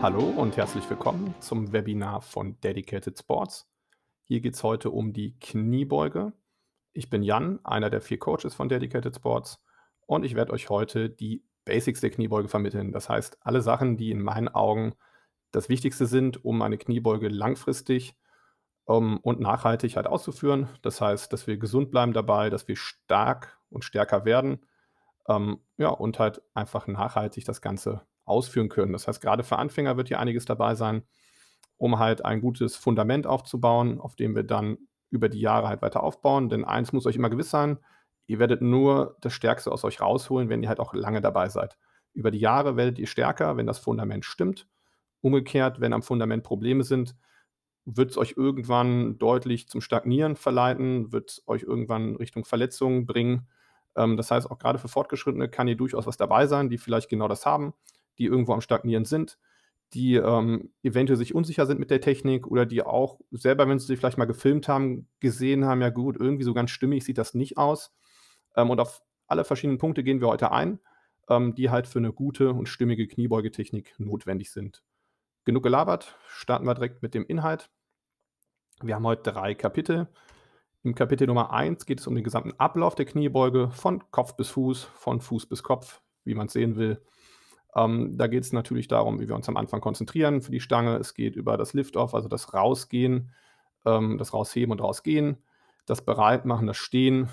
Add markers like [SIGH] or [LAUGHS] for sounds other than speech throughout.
Hallo und herzlich willkommen zum Webinar von Dedicated Sports. Hier geht es heute um die Kniebeuge. Ich bin Jan, einer der vier Coaches von Dedicated Sports und ich werde euch heute die Basics der Kniebeuge vermitteln. Das heißt, alle Sachen, die in meinen Augen das Wichtigste sind, um eine Kniebeuge langfristig ähm, und nachhaltig halt auszuführen. Das heißt, dass wir gesund bleiben dabei, dass wir stark und stärker werden. Ähm, ja, und halt einfach nachhaltig das Ganze ausführen können. Das heißt, gerade für Anfänger wird hier einiges dabei sein, um halt ein gutes Fundament aufzubauen, auf dem wir dann über die Jahre halt weiter aufbauen. Denn eins muss euch immer gewiss sein, ihr werdet nur das Stärkste aus euch rausholen, wenn ihr halt auch lange dabei seid. Über die Jahre werdet ihr stärker, wenn das Fundament stimmt. Umgekehrt, wenn am Fundament Probleme sind, wird es euch irgendwann deutlich zum Stagnieren verleiten, wird es euch irgendwann Richtung Verletzungen bringen. Ähm, das heißt, auch gerade für Fortgeschrittene kann hier durchaus was dabei sein, die vielleicht genau das haben, die irgendwo am Stagnieren sind, die ähm, eventuell sich unsicher sind mit der Technik oder die auch selber, wenn sie sich vielleicht mal gefilmt haben, gesehen haben, ja gut, irgendwie so ganz stimmig sieht das nicht aus. Ähm, und auf alle verschiedenen Punkte gehen wir heute ein, ähm, die halt für eine gute und stimmige Kniebeugetechnik notwendig sind. Genug gelabert, starten wir direkt mit dem Inhalt. Wir haben heute drei Kapitel. Im Kapitel Nummer 1 geht es um den gesamten Ablauf der Kniebeuge von Kopf bis Fuß, von Fuß bis Kopf, wie man es sehen will. Ähm, da geht es natürlich darum, wie wir uns am Anfang konzentrieren für die Stange. Es geht über das Lift-Off, also das Rausgehen, ähm, das Rausheben und Rausgehen, das Bereitmachen, das Stehen,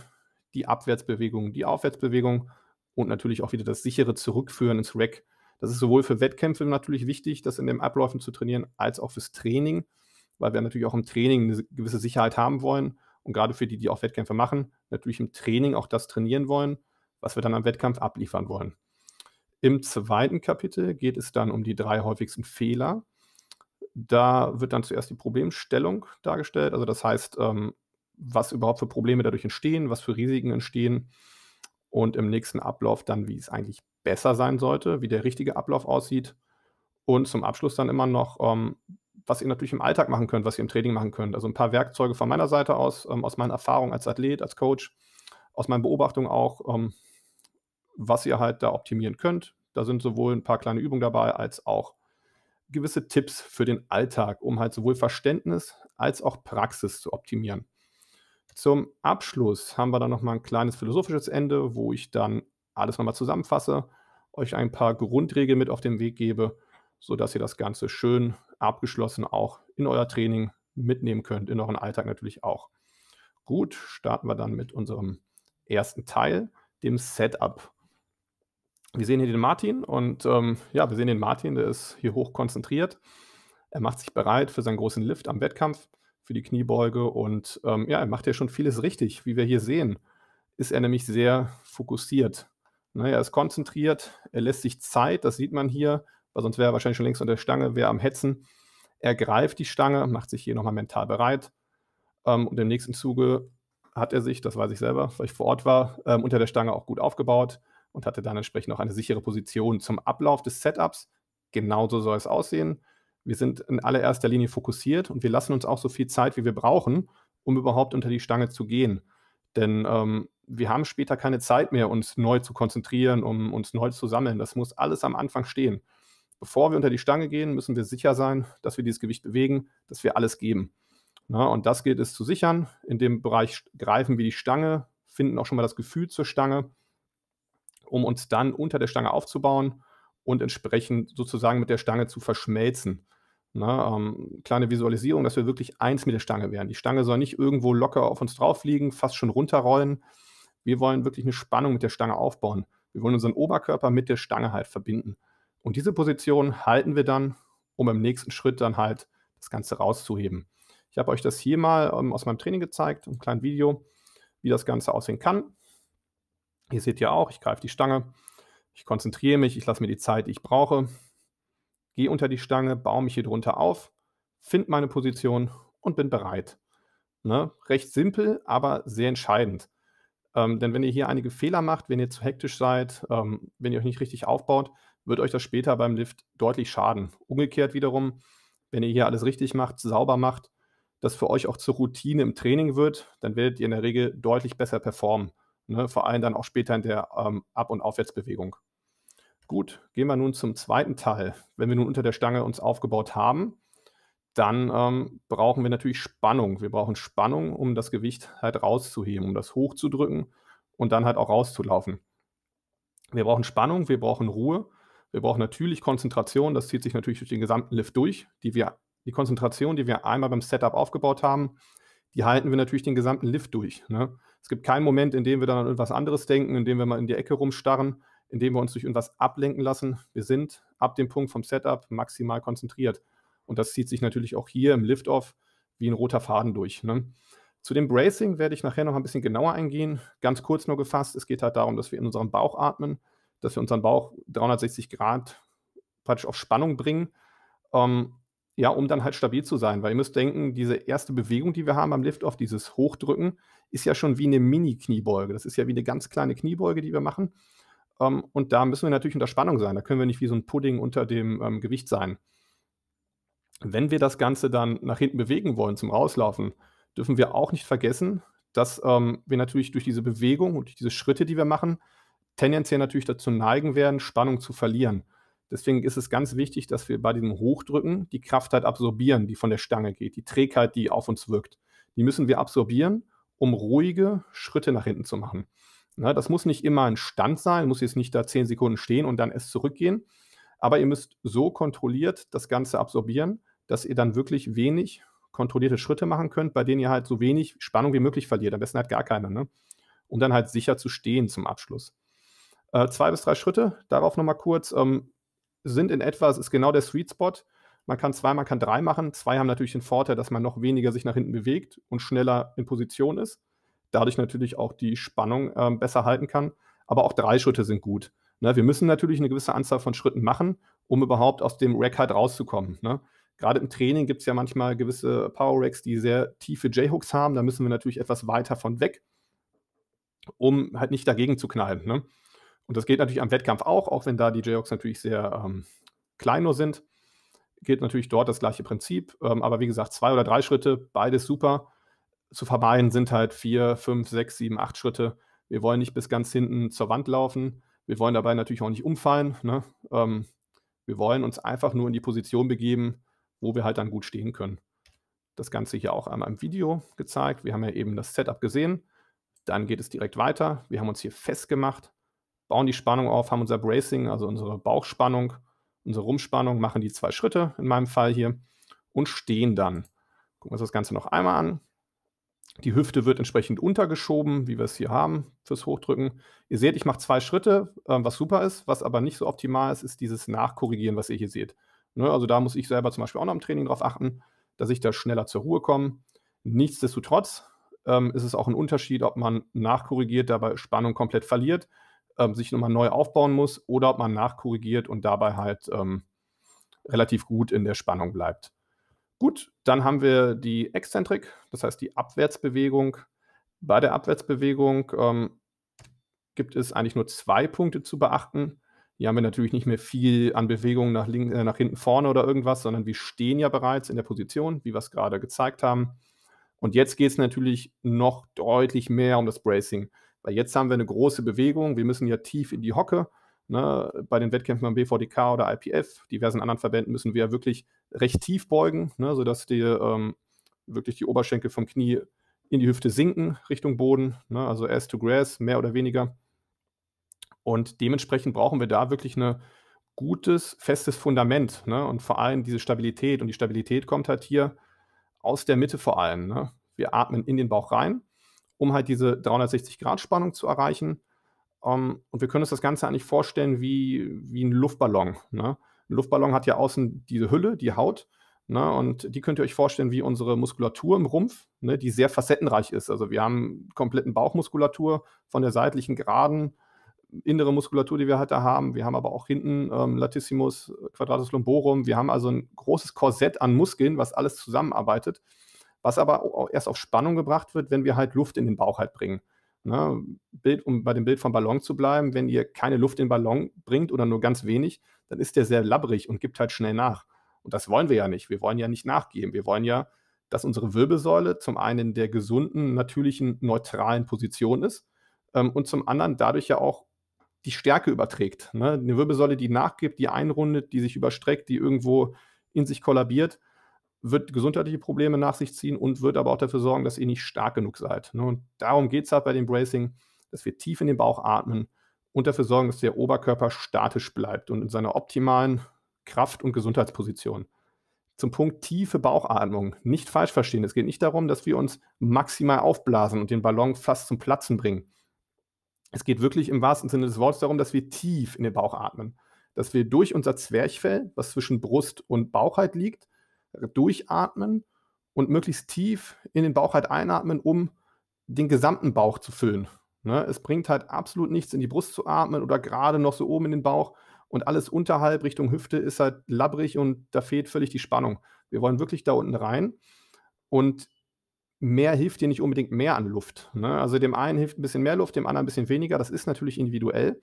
die Abwärtsbewegung, die Aufwärtsbewegung und natürlich auch wieder das sichere Zurückführen ins Rack. Das ist sowohl für Wettkämpfe natürlich wichtig, das in den Abläufen zu trainieren, als auch fürs Training, weil wir natürlich auch im Training eine gewisse Sicherheit haben wollen und gerade für die, die auch Wettkämpfe machen, natürlich im Training auch das trainieren wollen, was wir dann am Wettkampf abliefern wollen. Im zweiten Kapitel geht es dann um die drei häufigsten Fehler. Da wird dann zuerst die Problemstellung dargestellt, also das heißt, ähm, was überhaupt für Probleme dadurch entstehen, was für Risiken entstehen und im nächsten Ablauf dann, wie es eigentlich besser sein sollte, wie der richtige Ablauf aussieht und zum Abschluss dann immer noch, ähm, was ihr natürlich im Alltag machen könnt, was ihr im Training machen könnt. Also ein paar Werkzeuge von meiner Seite aus, ähm, aus meinen Erfahrungen als Athlet, als Coach, aus meinen Beobachtungen auch, ähm, was ihr halt da optimieren könnt, da sind sowohl ein paar kleine Übungen dabei als auch gewisse Tipps für den Alltag, um halt sowohl Verständnis als auch Praxis zu optimieren. Zum Abschluss haben wir dann nochmal ein kleines philosophisches Ende, wo ich dann alles nochmal zusammenfasse, euch ein paar Grundregeln mit auf den Weg gebe, sodass ihr das Ganze schön abgeschlossen auch in euer Training mitnehmen könnt, in euren Alltag natürlich auch. Gut, starten wir dann mit unserem ersten Teil, dem Setup wir sehen hier den Martin und ähm, ja, wir sehen den Martin, der ist hier hoch konzentriert. Er macht sich bereit für seinen großen Lift am Wettkampf, für die Kniebeuge und ähm, ja, er macht ja schon vieles richtig. Wie wir hier sehen, ist er nämlich sehr fokussiert. Naja, er ist konzentriert, er lässt sich Zeit, das sieht man hier, weil sonst wäre er wahrscheinlich schon längst unter der Stange, wäre am Hetzen. Er greift die Stange, macht sich hier nochmal mental bereit ähm, und im nächsten Zuge hat er sich, das weiß ich selber, weil ich vor Ort war, ähm, unter der Stange auch gut aufgebaut und hatte dann entsprechend auch eine sichere Position. Zum Ablauf des Setups, genauso soll es aussehen. Wir sind in allererster Linie fokussiert und wir lassen uns auch so viel Zeit, wie wir brauchen, um überhaupt unter die Stange zu gehen. Denn ähm, wir haben später keine Zeit mehr, uns neu zu konzentrieren, um uns neu zu sammeln. Das muss alles am Anfang stehen. Bevor wir unter die Stange gehen, müssen wir sicher sein, dass wir dieses Gewicht bewegen, dass wir alles geben. Na, und das gilt es zu sichern. In dem Bereich greifen wir die Stange, finden auch schon mal das Gefühl zur Stange um uns dann unter der Stange aufzubauen und entsprechend sozusagen mit der Stange zu verschmelzen. Na, ne, ähm, kleine Visualisierung, dass wir wirklich eins mit der Stange werden. Die Stange soll nicht irgendwo locker auf uns drauf liegen, fast schon runterrollen. Wir wollen wirklich eine Spannung mit der Stange aufbauen. Wir wollen unseren Oberkörper mit der Stange halt verbinden. Und diese Position halten wir dann, um im nächsten Schritt dann halt das Ganze rauszuheben. Ich habe euch das hier mal ähm, aus meinem Training gezeigt, ein kleines Video, wie das Ganze aussehen kann. Ihr seht ja auch, ich greife die Stange, ich konzentriere mich, ich lasse mir die Zeit, die ich brauche, gehe unter die Stange, baue mich hier drunter auf, finde meine Position und bin bereit. Ne? Recht simpel, aber sehr entscheidend. Ähm, denn wenn ihr hier einige Fehler macht, wenn ihr zu hektisch seid, ähm, wenn ihr euch nicht richtig aufbaut, wird euch das später beim Lift deutlich schaden. Umgekehrt wiederum, wenn ihr hier alles richtig macht, sauber macht, das für euch auch zur Routine im Training wird, dann werdet ihr in der Regel deutlich besser performen ne, vor allem dann auch später in der ähm, Ab- und Aufwärtsbewegung. Gut, gehen wir nun zum zweiten Teil. Wenn wir nun unter der Stange uns aufgebaut haben, dann ähm, brauchen wir natürlich Spannung. Wir brauchen Spannung, um das Gewicht halt rauszuheben, um das hochzudrücken und dann halt auch rauszulaufen. Wir brauchen Spannung, wir brauchen Ruhe, wir brauchen natürlich Konzentration. Das zieht sich natürlich durch den gesamten Lift durch. Die, wir, die Konzentration, die wir einmal beim Setup aufgebaut haben, die halten wir natürlich den gesamten Lift durch. Ne? Es gibt keinen Moment, in dem wir dann an irgendwas anderes denken, in dem wir mal in die Ecke rumstarren, in dem wir uns durch irgendwas ablenken lassen. Wir sind ab dem Punkt vom Setup maximal konzentriert. Und das zieht sich natürlich auch hier im Liftoff wie ein roter Faden durch. Ne? Zu dem Bracing werde ich nachher noch ein bisschen genauer eingehen. Ganz kurz nur gefasst, es geht halt darum, dass wir in unserem Bauch atmen, dass wir unseren Bauch 360 Grad praktisch auf Spannung bringen. Ähm, ja, um dann halt stabil zu sein. Weil ihr müsst denken, diese erste Bewegung, die wir haben am Liftoff, dieses Hochdrücken, ist ja schon wie eine Mini-Kniebeuge. Das ist ja wie eine ganz kleine Kniebeuge, die wir machen. Um, ähm, und da müssen wir natürlich unter Spannung sein. Da können wir nicht wie so ein Pudding unter dem ähm, Gewicht sein. Wenn wir das Ganze dann nach hinten bewegen wollen zum Rauslaufen, dürfen wir auch nicht vergessen, dass ähm, wir natürlich durch diese Bewegung und durch diese Schritte, die wir machen, tendenziell natürlich dazu neigen werden, Spannung zu verlieren. Deswegen ist es ganz wichtig, dass wir bei diesem Hochdrücken die Kraft halt absorbieren, die von der Stange geht, die Trägheit, die auf uns wirkt. Die müssen wir absorbieren, um ruhige Schritte nach hinten zu machen. Na, ne, das muss nicht immer ein Stand sein, muss jetzt nicht da zehn Sekunden stehen und dann erst zurückgehen. Aber ihr müsst so kontrolliert das Ganze absorbieren, dass ihr dann wirklich wenig kontrollierte Schritte machen könnt, bei denen ihr halt so wenig Spannung wie möglich verliert. Am besten halt gar keine, ne? Um dann halt sicher zu stehen zum Abschluss. Äh, zwei bis drei Schritte, darauf nochmal kurz. Ähm, sind in etwa, es ist genau der Sweet Spot. Man kann zwei, man kann drei machen. Zwei haben natürlich den Vorteil, dass man noch weniger sich nach hinten bewegt und schneller in Position ist. Dadurch natürlich auch die Spannung ähm, besser halten kann. Aber auch drei Schritte sind gut. Ne? Wir müssen natürlich eine gewisse Anzahl von Schritten machen, um überhaupt aus dem Rack halt rauszukommen. Ne? Gerade im Training gibt es ja manchmal gewisse Power Racks, die sehr tiefe J-Hooks haben. Da müssen wir natürlich etwas weiter von weg, um halt nicht dagegen zu knallen. Ne? Und das geht natürlich am Wettkampf auch, auch wenn da die Jayhawks natürlich sehr ähm, klein nur sind. Gilt natürlich dort das gleiche Prinzip. Ähm, aber wie gesagt, zwei oder drei Schritte, beides super. Zu vermeiden sind halt vier, fünf, sechs, sieben, acht Schritte. Wir wollen nicht bis ganz hinten zur Wand laufen. Wir wollen dabei natürlich auch nicht umfallen. Ne? Ähm, wir wollen uns einfach nur in die Position begeben, wo wir halt dann gut stehen können. Das Ganze hier auch einmal im Video gezeigt. Wir haben ja eben das Setup gesehen. Dann geht es direkt weiter. Wir haben uns hier festgemacht bauen die Spannung auf, haben unser Bracing, also unsere Bauchspannung, unsere Rumspannung, machen die zwei Schritte in meinem Fall hier und stehen dann. Gucken wir uns das Ganze noch einmal an. Die Hüfte wird entsprechend untergeschoben, wie wir es hier haben fürs Hochdrücken. Ihr seht, ich mache zwei Schritte, ähm, was super ist. Was aber nicht so optimal ist, ist dieses Nachkorrigieren, was ihr hier seht. Ne, also da muss ich selber zum Beispiel auch noch im Training darauf achten, dass ich da schneller zur Ruhe komme. Nichtsdestotrotz ähm, ist es auch ein Unterschied, ob man nachkorrigiert, dabei Spannung komplett verliert ähm, sich nochmal neu aufbauen muss oder ob man nachkorrigiert und dabei halt ähm, relativ gut in der Spannung bleibt. Gut, dann haben wir die Exzentrik, das heißt die Abwärtsbewegung. Bei der Abwärtsbewegung ähm, gibt es eigentlich nur zwei Punkte zu beachten. Hier haben wir natürlich nicht mehr viel an Bewegung nach, links, äh, nach hinten vorne oder irgendwas, sondern wir stehen ja bereits in der Position, wie wir es gerade gezeigt haben. Und jetzt geht es natürlich noch deutlich mehr um das Bracing. Weil jetzt haben wir eine große Bewegung. Wir müssen ja tief in die Hocke. Ne? Bei den Wettkämpfen beim BVDK oder IPF, diversen anderen Verbänden, müssen wir ja wirklich recht tief beugen, ne? sodass die, ähm, wirklich die Oberschenkel vom Knie in die Hüfte sinken, Richtung Boden. Ne? Also ass to grass, mehr oder weniger. Und dementsprechend brauchen wir da wirklich ein gutes, festes Fundament. Ne? Und vor allem diese Stabilität. Und die Stabilität kommt halt hier aus der Mitte vor allem. Ne? Wir atmen in den Bauch rein um halt diese 360-Grad-Spannung zu erreichen. Um, ähm, und wir können uns das Ganze eigentlich vorstellen wie, wie ein Luftballon. Ne? Ein Luftballon hat ja außen diese Hülle, die Haut. Ne? Und die könnt ihr euch vorstellen wie unsere Muskulatur im Rumpf, ne? die sehr facettenreich ist. Also wir haben kompletten Bauchmuskulatur von der seitlichen Geraden, innere Muskulatur, die wir halt da haben. Wir haben aber auch hinten ähm, Latissimus, Quadratus lumborum. Wir haben also ein großes Korsett an Muskeln, was alles zusammenarbeitet was aber auch erst auf Spannung gebracht wird, wenn wir halt Luft in den Bauch halt bringen. Ne? Bild, um bei dem Bild vom Ballon zu bleiben, wenn ihr keine Luft in den Ballon bringt oder nur ganz wenig, dann ist der sehr labbrig und gibt halt schnell nach. Und das wollen wir ja nicht. Wir wollen ja nicht nachgeben. Wir wollen ja, dass unsere Wirbelsäule zum einen der gesunden, natürlichen, neutralen Position ist ähm, und zum anderen dadurch ja auch die Stärke überträgt. Ne? Eine Wirbelsäule, die nachgibt, die einrundet, die sich überstreckt, die irgendwo in sich kollabiert, wird gesundheitliche Probleme nach sich ziehen und wird aber auch dafür sorgen, dass ihr nicht stark genug seid. Ne? Und darum geht es halt bei dem Bracing, dass wir tief in den Bauch atmen und dafür sorgen, dass der Oberkörper statisch bleibt und in seiner optimalen Kraft- und Gesundheitsposition. Zum Punkt tiefe Bauchatmung. Nicht falsch verstehen. Es geht nicht darum, dass wir uns maximal aufblasen und den Ballon fast zum Platzen bringen. Es geht wirklich im wahrsten Sinne des Wortes darum, dass wir tief in den Bauch atmen. Dass wir durch unser Zwerchfell, was zwischen Brust und Bauchheit halt liegt, durchatmen und möglichst tief in den Bauch halt einatmen, um den gesamten Bauch zu füllen. Ne? Es bringt halt absolut nichts, in die Brust zu atmen oder gerade noch so oben in den Bauch. Und alles unterhalb Richtung Hüfte ist halt labbrig und da fehlt völlig die Spannung. Wir wollen wirklich da unten rein. Und mehr hilft dir nicht unbedingt mehr an Luft. Ne? Also dem einen hilft ein bisschen mehr Luft, dem anderen ein bisschen weniger. Das ist natürlich individuell.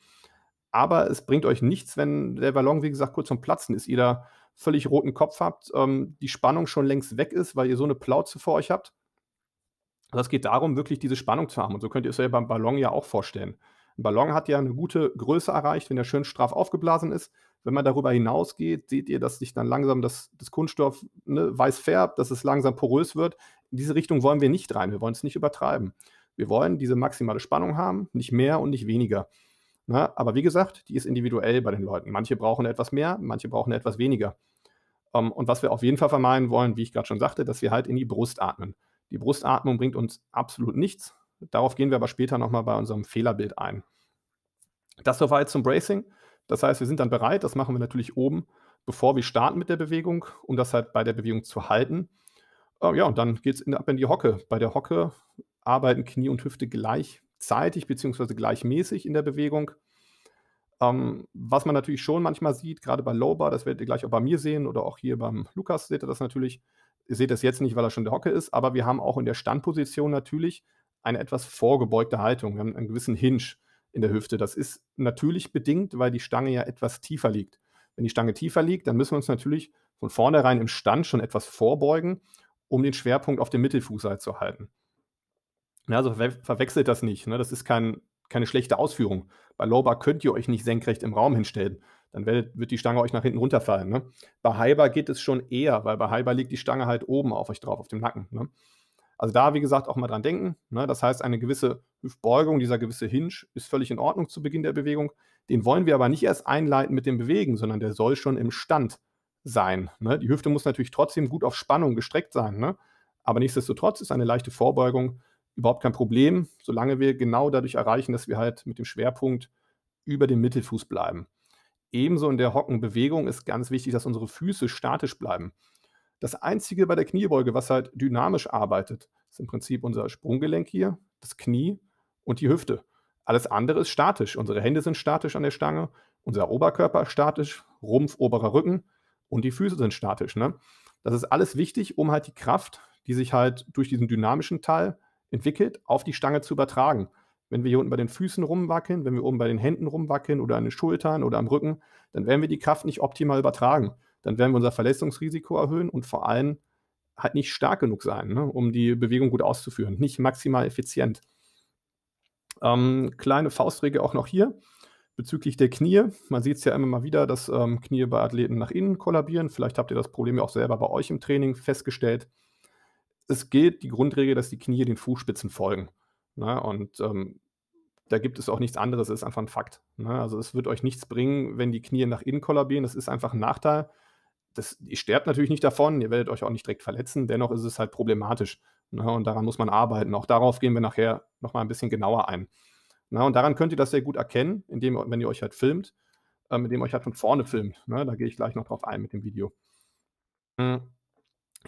Aber es bringt euch nichts, wenn der Ballon, wie gesagt, kurz zum Platzen ist. Ihr da völlig roten Kopf habt, ähm, die Spannung schon längst weg ist, weil ihr so eine Plauze vor euch habt. Das also geht darum, wirklich diese Spannung zu haben. Und so könnt ihr es euch beim Ballon ja auch vorstellen. Ein Ballon hat ja eine gute Größe erreicht, wenn er schön straff aufgeblasen ist. Wenn man darüber hinausgeht, seht ihr, dass sich dann langsam das, das Kunststoff ne, weiß färbt, dass es langsam porös wird. In diese Richtung wollen wir nicht rein. Wir wollen es nicht übertreiben. Wir wollen diese maximale Spannung haben, nicht mehr und nicht weniger. Ne? Aber wie gesagt, die ist individuell bei den Leuten. Manche brauchen etwas mehr, manche brauchen etwas weniger. Um, ähm, und was wir auf jeden Fall vermeiden wollen, wie ich gerade schon sagte, dass wir halt in die Brust atmen. Die Brustatmung bringt uns absolut nichts. Darauf gehen wir aber später nochmal bei unserem Fehlerbild ein. Das soweit zum Bracing. Das heißt, wir sind dann bereit, das machen wir natürlich oben, bevor wir starten mit der Bewegung, um das halt bei der Bewegung zu halten. Uh, ja, und dann geht es ab in die Hocke. Bei der Hocke arbeiten Knie und Hüfte gleichzeitig bzw. gleichmäßig in der Bewegung. Ähm, was man natürlich schon manchmal sieht, gerade bei Low Bar, das werdet ihr gleich auch bei mir sehen oder auch hier beim Lukas seht ihr das natürlich. Ihr seht das jetzt nicht, weil er schon der Hocke ist, aber wir haben auch in der Standposition natürlich eine etwas vorgebeugte Haltung. Wir haben einen gewissen Hinge in der Hüfte. Das ist natürlich bedingt, weil die Stange ja etwas tiefer liegt. Wenn die Stange tiefer liegt, dann müssen wir uns natürlich von vornherein im Stand schon etwas vorbeugen, um den Schwerpunkt auf dem Mittelfußseil zu halten. Ja, also verwechselt das nicht. Ne? Das ist kein keine schlechte Ausführung. Bei Lowbar könnt ihr euch nicht senkrecht im Raum hinstellen. Dann werdet, wird die Stange euch nach hinten runterfallen. Ne? Bei Hyber geht es schon eher, weil bei Hyber liegt die Stange halt oben auf euch drauf, auf dem Nacken. Ne? Also da, wie gesagt, auch mal dran denken. Ne? Das heißt, eine gewisse Hüftbeugung, dieser gewisse Hinge ist völlig in Ordnung zu Beginn der Bewegung. Den wollen wir aber nicht erst einleiten mit dem Bewegen, sondern der soll schon im Stand sein. Ne? Die Hüfte muss natürlich trotzdem gut auf Spannung gestreckt sein. Ne? Aber nichtsdestotrotz ist eine leichte Vorbeugung überhaupt kein Problem, solange wir genau dadurch erreichen, dass wir halt mit dem Schwerpunkt über dem Mittelfuß bleiben. Ebenso in der Hockenbewegung ist ganz wichtig, dass unsere Füße statisch bleiben. Das einzige bei der Kniebeuge, was halt dynamisch arbeitet, ist im Prinzip unser Sprunggelenk hier, das Knie und die Hüfte. Alles andere ist statisch. Unsere Hände sind statisch an der Stange, unser Oberkörper ist statisch, Rumpf, oberer Rücken und die Füße sind statisch. Ne? Das ist alles wichtig, um halt die Kraft, die sich halt durch diesen dynamischen Teil entwickelt, auf die Stange zu übertragen. Wenn wir hier unten bei den Füßen rumwackeln, wenn wir oben bei den Händen rumwackeln oder an den Schultern oder am Rücken, dann werden wir die Kraft nicht optimal übertragen. Dann werden wir unser Verletzungsrisiko erhöhen und vor allem halt nicht stark genug sein, ne, um die Bewegung gut auszuführen. Nicht maximal effizient. Ähm, kleine Faustregel auch noch hier bezüglich der Knie. Man sieht es ja immer mal wieder, dass ähm, Knie bei Athleten nach innen kollabieren. Vielleicht habt ihr das Problem ja auch selber bei euch im Training festgestellt es gilt die Grundregel, dass die Knie den Fußspitzen folgen. Ne? Und ähm, da gibt es auch nichts anderes, das ist einfach ein Fakt. Ne? Also es wird euch nichts bringen, wenn die Knie nach innen kollabieren, das ist einfach ein Nachteil. Das, ihr sterbt natürlich nicht davon, ihr werdet euch auch nicht direkt verletzen, dennoch ist es halt problematisch. Ne? Und daran muss man arbeiten. Auch darauf gehen wir nachher nochmal ein bisschen genauer ein. Na, ne? und daran könnt ihr das sehr gut erkennen, indem, wenn ihr euch halt filmt, äh, indem ihr euch halt von vorne filmt. Ne? Da gehe ich gleich noch drauf ein mit dem Video. Hm.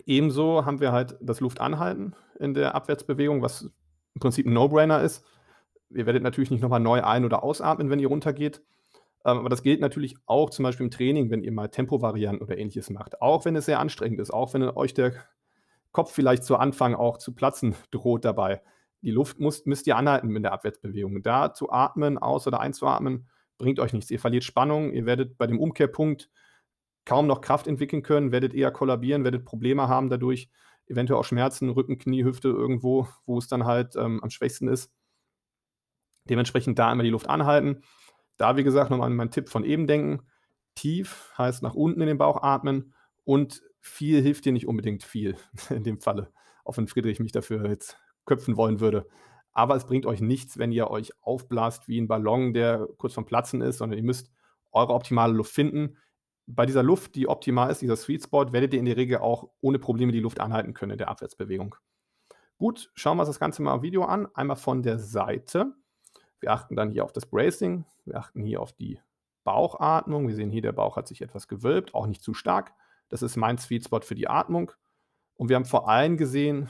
Ebenso haben wir halt das Luftanhalten in der Abwärtsbewegung, was im Prinzip ein No-Brainer ist. Ihr werdet natürlich nicht nochmal neu ein- oder ausatmen, wenn ihr runtergeht. Ähm, aber das gilt natürlich auch zum Beispiel im Training, wenn ihr mal Tempovarianten oder ähnliches macht. Auch wenn es sehr anstrengend ist, auch wenn euch der Kopf vielleicht zu Anfang auch zu platzen [LAUGHS] droht dabei. Die Luft müsst, müsst ihr anhalten mit der Abwärtsbewegung. Da zu atmen, aus- oder einzuatmen, bringt euch nichts. Ihr verliert Spannung, ihr werdet bei dem Umkehrpunkt kaum noch Kraft entwickeln können, werdet eher kollabieren, werdet Probleme haben dadurch, eventuell auch Schmerzen, Rücken, Knie, Hüfte irgendwo, wo es dann halt ähm, am schwächsten ist. Dementsprechend da immer die Luft anhalten. Da, wie gesagt, nochmal mein Tipp von eben denken. Tief heißt nach unten in den Bauch atmen und viel hilft dir nicht unbedingt viel [LAUGHS] in dem Falle, auch wenn Friedrich mich dafür jetzt köpfen wollen würde. Aber es bringt euch nichts, wenn ihr euch aufblast wie ein Ballon, der kurz vorm Platzen ist, sondern ihr müsst eure optimale Luft finden bei dieser Luft, die optimal ist, dieser Sweet Spot, werdet ihr in der Regel auch ohne Probleme die Luft anhalten können in der Abwärtsbewegung. Gut, schauen wir uns das Ganze mal im Video an. Einmal von der Seite. Wir achten dann hier auf das Bracing. Wir achten hier auf die Bauchatmung. Wir sehen hier, der Bauch hat sich etwas gewölbt, auch nicht zu stark. Das ist mein Sweet Spot für die Atmung. Und wir haben vor allem gesehen,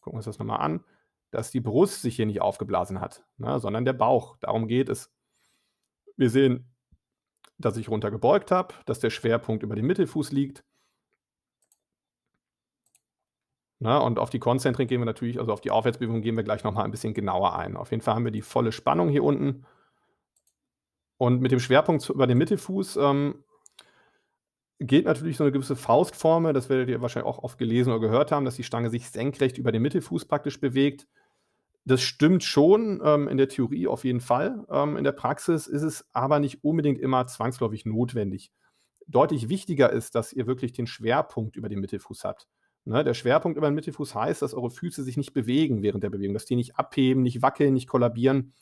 gucken wir uns das nochmal an, dass die Brust sich hier nicht aufgeblasen hat, ne, sondern der Bauch. Darum geht es. Wir sehen dass ich runter gebeugt habe, dass der Schwerpunkt über dem Mittelfuß liegt. Na, und auf die Konzentrik gehen wir natürlich, also auf die Aufwärtsbewegung gehen wir gleich nochmal ein bisschen genauer ein. Auf jeden Fall haben wir die volle Spannung hier unten. Und mit dem Schwerpunkt über dem Mittelfuß ähm, geht natürlich so eine gewisse Faustformel, das werdet ihr wahrscheinlich auch oft gelesen oder gehört haben, dass die Stange sich senkrecht über den Mittelfuß praktisch bewegt. Das stimmt schon ähm, in der Theorie auf jeden Fall. Ähm, in der Praxis ist es aber nicht unbedingt immer zwangsläufig notwendig. Deutlich wichtiger ist, dass ihr wirklich den Schwerpunkt über den Mittelfuß habt. Ne, der Schwerpunkt über den Mittelfuß heißt, dass eure Füße sich nicht bewegen während der Bewegung, dass die nicht abheben, nicht wackeln, nicht kollabieren.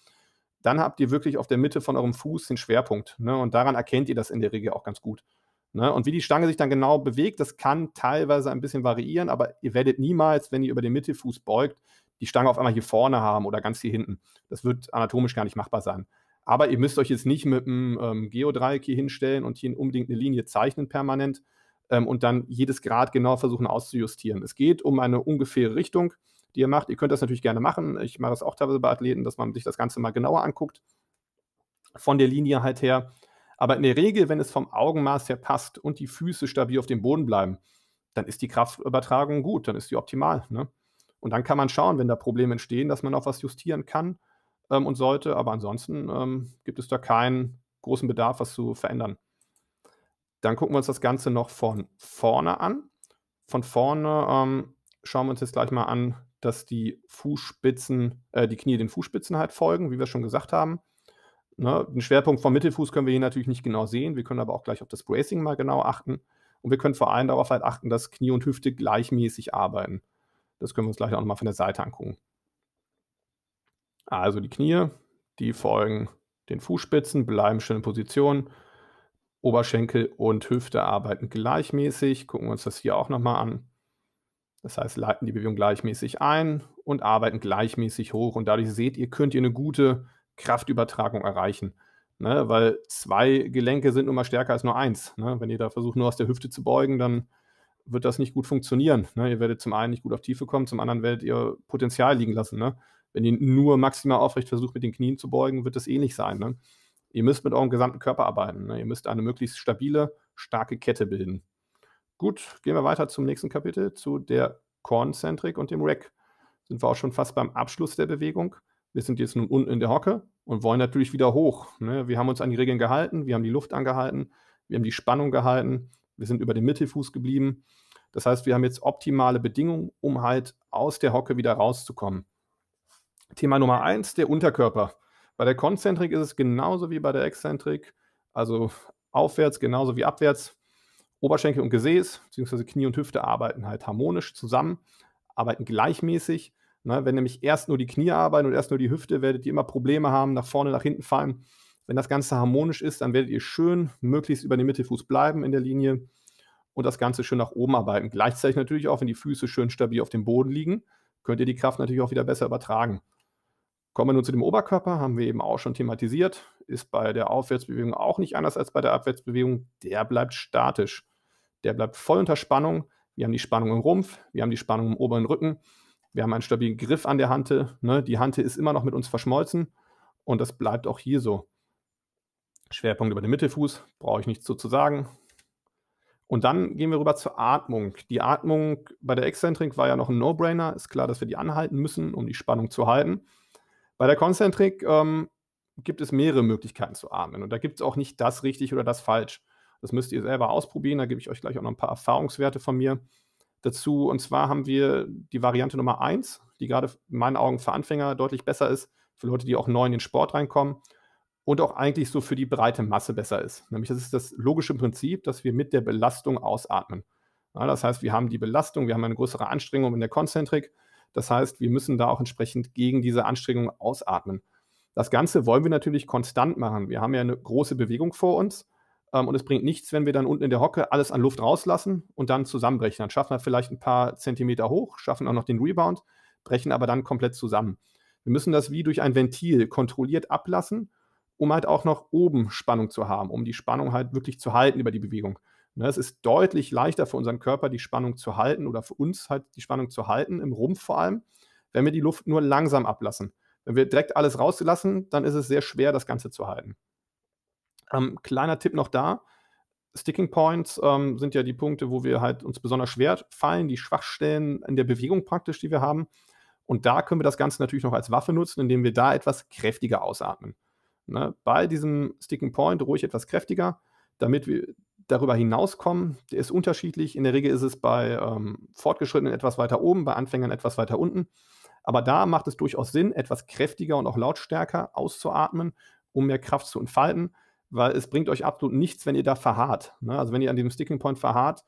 Dann habt ihr wirklich auf der Mitte von eurem Fuß den Schwerpunkt. Ne, und daran erkennt ihr das in der Regel auch ganz gut. Ne, und wie die Stange sich dann genau bewegt, das kann teilweise ein bisschen variieren, aber ihr werdet niemals, wenn ihr über den Mittelfuß beugt, die Stange auf einmal hier vorne haben oder ganz hier hinten. Das wird anatomisch gar nicht machbar sein. Aber ihr müsst euch jetzt nicht mit einem ähm, Geodreieck hier hinstellen und hier unbedingt eine Linie zeichnen permanent ähm, und dann jedes Grad genau versuchen auszujustieren. Es geht um eine ungefähre Richtung, die ihr macht. Ihr könnt das natürlich gerne machen. Ich mache das auch teilweise bei Athleten, dass man sich das Ganze mal genauer anguckt. Von der Linie halt her. Aber in der Regel, wenn es vom Augenmaß her passt und die Füße stabil auf dem Boden bleiben, dann ist die Kraftübertragung gut, dann ist die optimal. Ne? Und dann kann man schauen, wenn da Probleme entstehen, dass man auch was justieren kann ähm, und sollte. Aber ansonsten ähm, gibt es da keinen großen Bedarf, was zu verändern. Dann gucken wir uns das Ganze noch von vorne an. Von vorne ähm, schauen wir uns jetzt gleich mal an, dass die Fußspitzen, äh, die Knie den Fußspitzen halt folgen, wie wir schon gesagt haben. Ne, den Schwerpunkt vom Mittelfuß können wir hier natürlich nicht genau sehen. Wir können aber auch gleich auf das Bracing mal genau achten. Und wir können vor allem darauf halt achten, dass Knie und Hüfte gleichmäßig arbeiten. Das können wir uns gleich auch nochmal von der Seite angucken. Also die Knie, die folgen den Fußspitzen, bleiben schön in Position. Oberschenkel und Hüfte arbeiten gleichmäßig. Gucken wir uns das hier auch nochmal an. Das heißt, leiten die Bewegung gleichmäßig ein und arbeiten gleichmäßig hoch. Und dadurch seht ihr, könnt ihr eine gute Kraftübertragung erreichen. Ne? Weil zwei Gelenke sind nun mal stärker als nur eins. Ne? Wenn ihr da versucht, nur aus der Hüfte zu beugen, dann wird das nicht gut funktionieren. Ne? Ihr werdet zum einen nicht gut auf Tiefe kommen, zum anderen werdet ihr Potenzial liegen lassen. Ne? Wenn ihr nur maximal aufrecht versucht, mit den Knien zu beugen, wird das ähnlich eh sein. Ne? Ihr müsst mit eurem gesamten Körper arbeiten. Ne? Ihr müsst eine möglichst stabile, starke Kette bilden. Gut, gehen wir weiter zum nächsten Kapitel, zu der Corncentric und dem Rack. Sind wir auch schon fast beim Abschluss der Bewegung. Wir sind jetzt nun unten in der Hocke und wollen natürlich wieder hoch. Ne? Wir haben uns an die Regeln gehalten, wir haben die Luft angehalten, wir haben die Spannung gehalten, wir sind über den Mittelfuß geblieben. Das heißt, wir haben jetzt optimale Bedingungen, um halt aus der Hocke wieder rauszukommen. Thema Nummer eins, der Unterkörper. Bei der Konzentrik ist es genauso wie bei der Exzentrik, also aufwärts genauso wie abwärts. Oberschenkel und Gesäß, beziehungsweise Knie und Hüfte arbeiten halt harmonisch zusammen, arbeiten gleichmäßig. Ne? Wenn nämlich erst nur die Knie arbeiten und erst nur die Hüfte, werdet ihr immer Probleme haben, nach vorne, nach hinten fallen. Wenn das Ganze harmonisch ist, dann werdet ihr schön möglichst über den Mittelfuß bleiben in der Linie und das Ganze schön nach oben arbeiten. Gleichzeitig natürlich auch, wenn die Füße schön stabil auf dem Boden liegen, könnt ihr die Kraft natürlich auch wieder besser übertragen. Kommen wir nun zu dem Oberkörper, haben wir eben auch schon thematisiert, ist bei der Aufwärtsbewegung auch nicht anders als bei der Abwärtsbewegung. Der bleibt statisch. Der bleibt voll unter Spannung. Wir haben die Spannung im Rumpf, wir haben die Spannung im oberen Rücken, wir haben einen stabilen Griff an der Hante. Ne? Die Hante ist immer noch mit uns verschmolzen und das bleibt auch hier so. Schwerpunkt über den Mittelfuß, brauche ich nichts so zu sagen. Und dann gehen wir rüber zur Atmung. Die Atmung bei der Exzentrik war ja noch ein No-Brainer. Ist klar, dass wir die anhalten müssen, um die Spannung zu halten. Bei der Konzentrik ähm, gibt es mehrere Möglichkeiten zu atmen. Und da gibt es auch nicht das richtig oder das falsch. Das müsst ihr selber ausprobieren. Da gebe ich euch gleich auch noch ein paar Erfahrungswerte von mir dazu. Und zwar haben wir die Variante Nummer 1, die gerade in meinen Augen für Anfänger deutlich besser ist, für Leute, die auch neu in den Sport reinkommen und auch eigentlich so für die breite Masse besser ist. Nämlich das ist das logische Prinzip, dass wir mit der Belastung ausatmen. Ja, das heißt, wir haben die Belastung, wir haben eine größere Anstrengung in der Konzentrik. Das heißt, wir müssen da auch entsprechend gegen diese Anstrengung ausatmen. Das Ganze wollen wir natürlich konstant machen. Wir haben ja eine große Bewegung vor uns ähm, und es bringt nichts, wenn wir dann unten in der Hocke alles an Luft rauslassen und dann zusammenbrechen. Dann schaffen wir vielleicht ein paar Zentimeter hoch, schaffen auch noch den Rebound, brechen aber dann komplett zusammen. Wir müssen das wie durch ein Ventil kontrolliert ablassen um halt auch noch oben Spannung zu haben, um die Spannung halt wirklich zu halten über die Bewegung. Ne, es ist deutlich leichter für unseren Körper, die Spannung zu halten oder für uns halt die Spannung zu halten, im Rumpf vor allem, wenn wir die Luft nur langsam ablassen. Wenn wir direkt alles rauslassen, dann ist es sehr schwer, das Ganze zu halten. Ähm, kleiner Tipp noch da. Sticking Points ähm, sind ja die Punkte, wo wir halt uns besonders schwer fallen, die Schwachstellen in der Bewegung praktisch, die wir haben. Und da können wir das Ganze natürlich noch als Waffe nutzen, indem wir da etwas kräftiger ausatmen. Ne? Bei diesem Sticking Point ruhig etwas kräftiger, damit wir darüber hinauskommen. Der ist unterschiedlich. In der Regel ist es bei ähm, Fortgeschrittenen etwas weiter oben, bei Anfängern etwas weiter unten. Aber da macht es durchaus Sinn, etwas kräftiger und auch lautstärker auszuatmen, um mehr Kraft zu entfalten, weil es bringt euch absolut nichts, wenn ihr da verharrt. Ne? Also wenn ihr an diesem Sticking Point verharrt,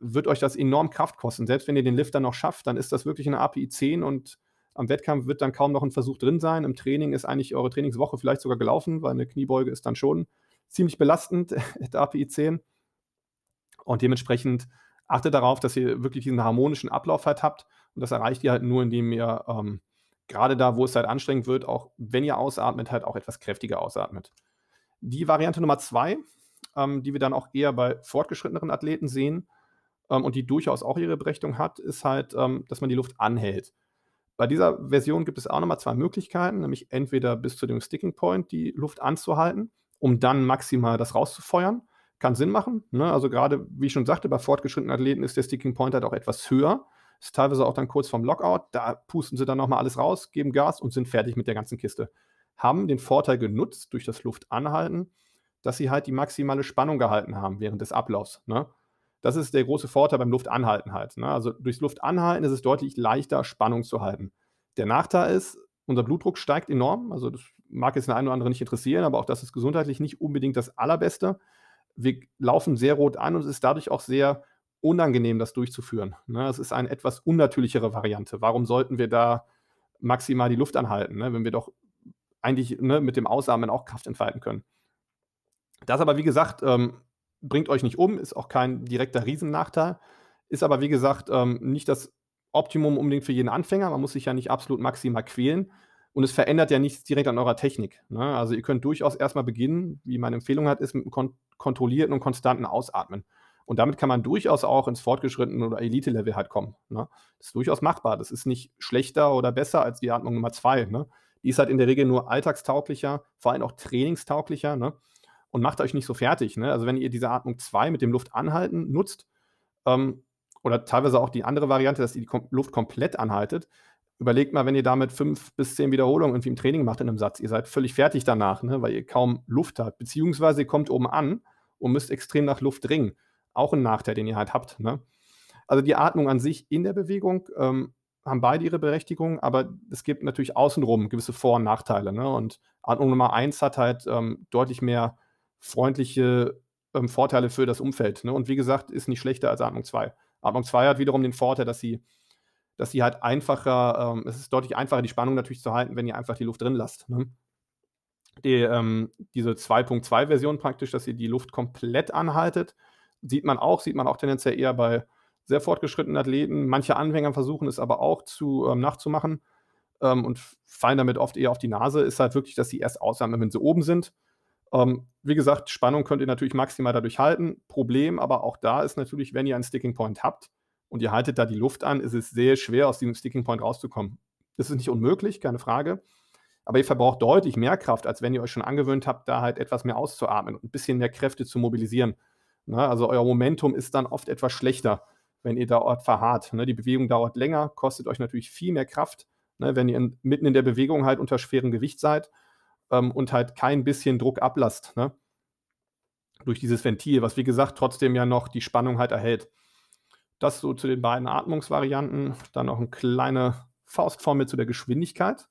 wird euch das enorm Kraft kosten. Selbst wenn ihr den Lift dann noch schafft, dann ist das wirklich eine API 10 und am Wettkampf wird dann kaum noch ein Versuch drin sein. Im Training ist eigentlich eure Trainingswoche vielleicht sogar gelaufen, weil eine Kniebeuge ist dann schon ziemlich belastend, [LAUGHS] der API 10. Und dementsprechend achtet darauf, dass ihr wirklich diesen harmonischen Ablauf halt habt. Und das erreicht ihr halt nur, indem ihr ähm, gerade da, wo es halt anstrengend wird, auch wenn ihr ausatmet, halt auch etwas kräftiger ausatmet. Die Variante Nummer zwei, ähm, die wir dann auch eher bei fortgeschritteneren Athleten sehen ähm, und die durchaus auch ihre Berechtigung hat, ist halt, ähm, dass man die Luft anhält. Bei dieser Version gibt es auch nochmal zwei Möglichkeiten, nämlich entweder bis zu dem Sticking Point die Luft anzuhalten, um dann maximal das rauszufeuern. Kann Sinn machen. Ne? Also gerade, wie ich schon sagte, bei fortgeschrittenen Athleten ist der Sticking Point halt auch etwas höher. Ist teilweise auch dann kurz vorm Lockout. Da pusten sie dann nochmal alles raus, geben Gas und sind fertig mit der ganzen Kiste. Haben den Vorteil genutzt durch das Luftanhalten, dass sie halt die maximale Spannung gehalten haben während des Ablaufs. Ne? Das ist der große Vorteil beim Luftanhalten halt. Ne? Also durchs Luftanhalten ist es deutlich leichter, Spannung zu halten. Der Nachteil ist, unser Blutdruck steigt enorm. Also das mag jetzt den einen oder anderen nicht interessieren, aber auch das ist gesundheitlich nicht unbedingt das Allerbeste. Wir laufen sehr rot an und es ist dadurch auch sehr unangenehm, das durchzuführen. Ne? Es ist eine etwas unnatürlichere Variante. Warum sollten wir da maximal die Luft anhalten, ne? wenn wir doch eigentlich ne, mit dem Ausatmen auch Kraft entfalten können? Das aber, wie gesagt, ähm, bringt euch nicht um, ist auch kein direkter Riesennachteil. Ist aber, wie gesagt, ähm, nicht das Optimum unbedingt für jeden Anfänger. Man muss sich ja nicht absolut maximal quälen. Und es verändert ja nichts direkt an eurer Technik. Ne? Also ihr könnt durchaus erstmal beginnen, wie meine Empfehlung hat, ist mit einem kontrollierten und konstanten Ausatmen. Und damit kann man durchaus auch ins fortgeschrittene oder Elite-Level halt kommen. Ne? Das ist durchaus machbar. Das ist nicht schlechter oder besser als die Atmung Nummer zwei. Ne? Die ist halt in der Regel nur alltagstauglicher, vor allem auch trainingstauglicher. Ne? und macht euch nicht so fertig. Ne? Also wenn ihr diese Atmung 2 mit dem Luftanhalten nutzt ähm, oder teilweise auch die andere Variante, dass ihr die Kom Luft komplett anhaltet, überlegt mal, wenn ihr damit fünf bis zehn Wiederholungen irgendwie im Training macht in einem Satz, ihr seid völlig fertig danach, ne? weil ihr kaum Luft habt, beziehungsweise ihr kommt oben an und müsst extrem nach Luft dringen. Auch ein Nachteil, den ihr halt habt. Ne? Also die Atmung an sich in der Bewegung ähm, haben beide ihre Berechtigung, aber es gibt natürlich außenrum gewisse Vor- und Nachteile. Ne? Und Atmung Nummer 1 hat halt ähm, deutlich mehr freundliche ähm, Vorteile für das Umfeld. Ne? Und wie gesagt, ist nicht schlechter als Atmung 2. Atmung 2 hat wiederum den Vorteil, dass sie, dass sie halt einfacher, ähm, es ist deutlich einfacher, die Spannung natürlich zu halten, wenn ihr einfach die Luft drin lasst. Ne? Die, ähm, diese 2.2-Version praktisch, dass ihr die Luft komplett anhaltet, sieht man auch, sieht man auch tendenziell eher bei sehr fortgeschrittenen Athleten. Manche Anfänger versuchen es aber auch zu, ähm, nachzumachen ähm, und fallen damit oft eher auf die Nase, ist halt wirklich, dass sie erst ausatmen, wenn sie oben sind ähm, wie gesagt, Spannung könnt ihr natürlich maximal dadurch halten. Problem aber auch da ist natürlich, wenn ihr einen Sticking Point habt und ihr haltet da die Luft an, ist es sehr schwer, aus diesem Sticking Point rauszukommen. Das ist nicht unmöglich, keine Frage. Aber ihr verbraucht deutlich mehr Kraft, als wenn ihr euch schon angewöhnt habt, da halt etwas mehr auszuatmen und ein bisschen mehr Kräfte zu mobilisieren. Na, ne, also euer Momentum ist dann oft etwas schlechter, wenn ihr da Ort verharrt. Ne, die Bewegung dauert länger, kostet euch natürlich viel mehr Kraft, ne, wenn ihr in, mitten in der Bewegung halt unter schwerem Gewicht seid ähm, und halt kein bisschen Druck ablasst. Ne? Durch dieses Ventil, was wie gesagt trotzdem ja noch die Spannung halt erhält. Das so zu den beiden Atmungsvarianten. Dann noch eine kleine Faustformel zu der Geschwindigkeit.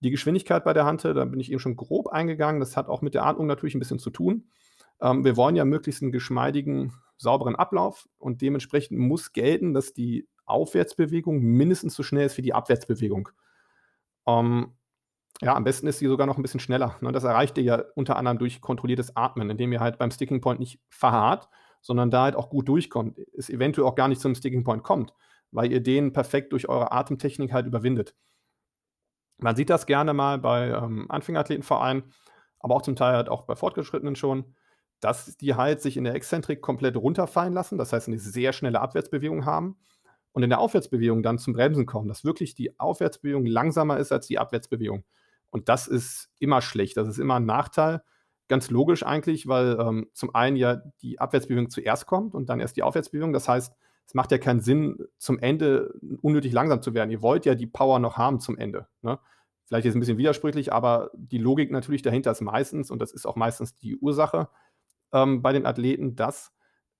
Die Geschwindigkeit bei der Hantel, da bin ich eben schon grob eingegangen. Das hat auch mit der Atmung natürlich ein bisschen zu tun. Ähm, wir wollen ja möglichst einen geschmeidigen, sauberen Ablauf und dementsprechend muss gelten, dass die Aufwärtsbewegung mindestens so schnell ist wie die Abwärtsbewegung. Ähm, ja, am besten ist sie sogar noch ein bisschen schneller. Ne? Das erreicht ihr ja unter anderem durch kontrolliertes Atmen, indem ihr halt beim Sticking Point nicht verharrt, sondern da halt auch gut durchkommt. Es eventuell auch gar nicht zum Sticking Point kommt, weil ihr den perfekt durch eure Atemtechnik halt überwindet. Man sieht das gerne mal bei ähm, Anfängerathletenvereinen, aber auch zum Teil halt auch bei Fortgeschrittenen schon, dass die halt sich in der Exzentrik komplett runterfallen lassen, das heißt eine sehr schnelle Abwärtsbewegung haben und in der Aufwärtsbewegung dann zum Bremsen kommen, dass wirklich die Aufwärtsbewegung langsamer ist als die Abwärtsbewegung. Und das ist immer schlecht, das ist immer ein Nachteil. Ganz logisch eigentlich, weil ähm, zum einen ja die Abwärtsbewegung zuerst kommt und dann erst die Aufwärtsbewegung. Das heißt, es macht ja keinen Sinn, zum Ende unnötig langsam zu werden. Ihr wollt ja die Power noch haben zum Ende. Ne? Vielleicht jetzt ein bisschen widersprüchlich, aber die Logik natürlich dahinter ist meistens, und das ist auch meistens die Ursache ähm, bei den Athleten, dass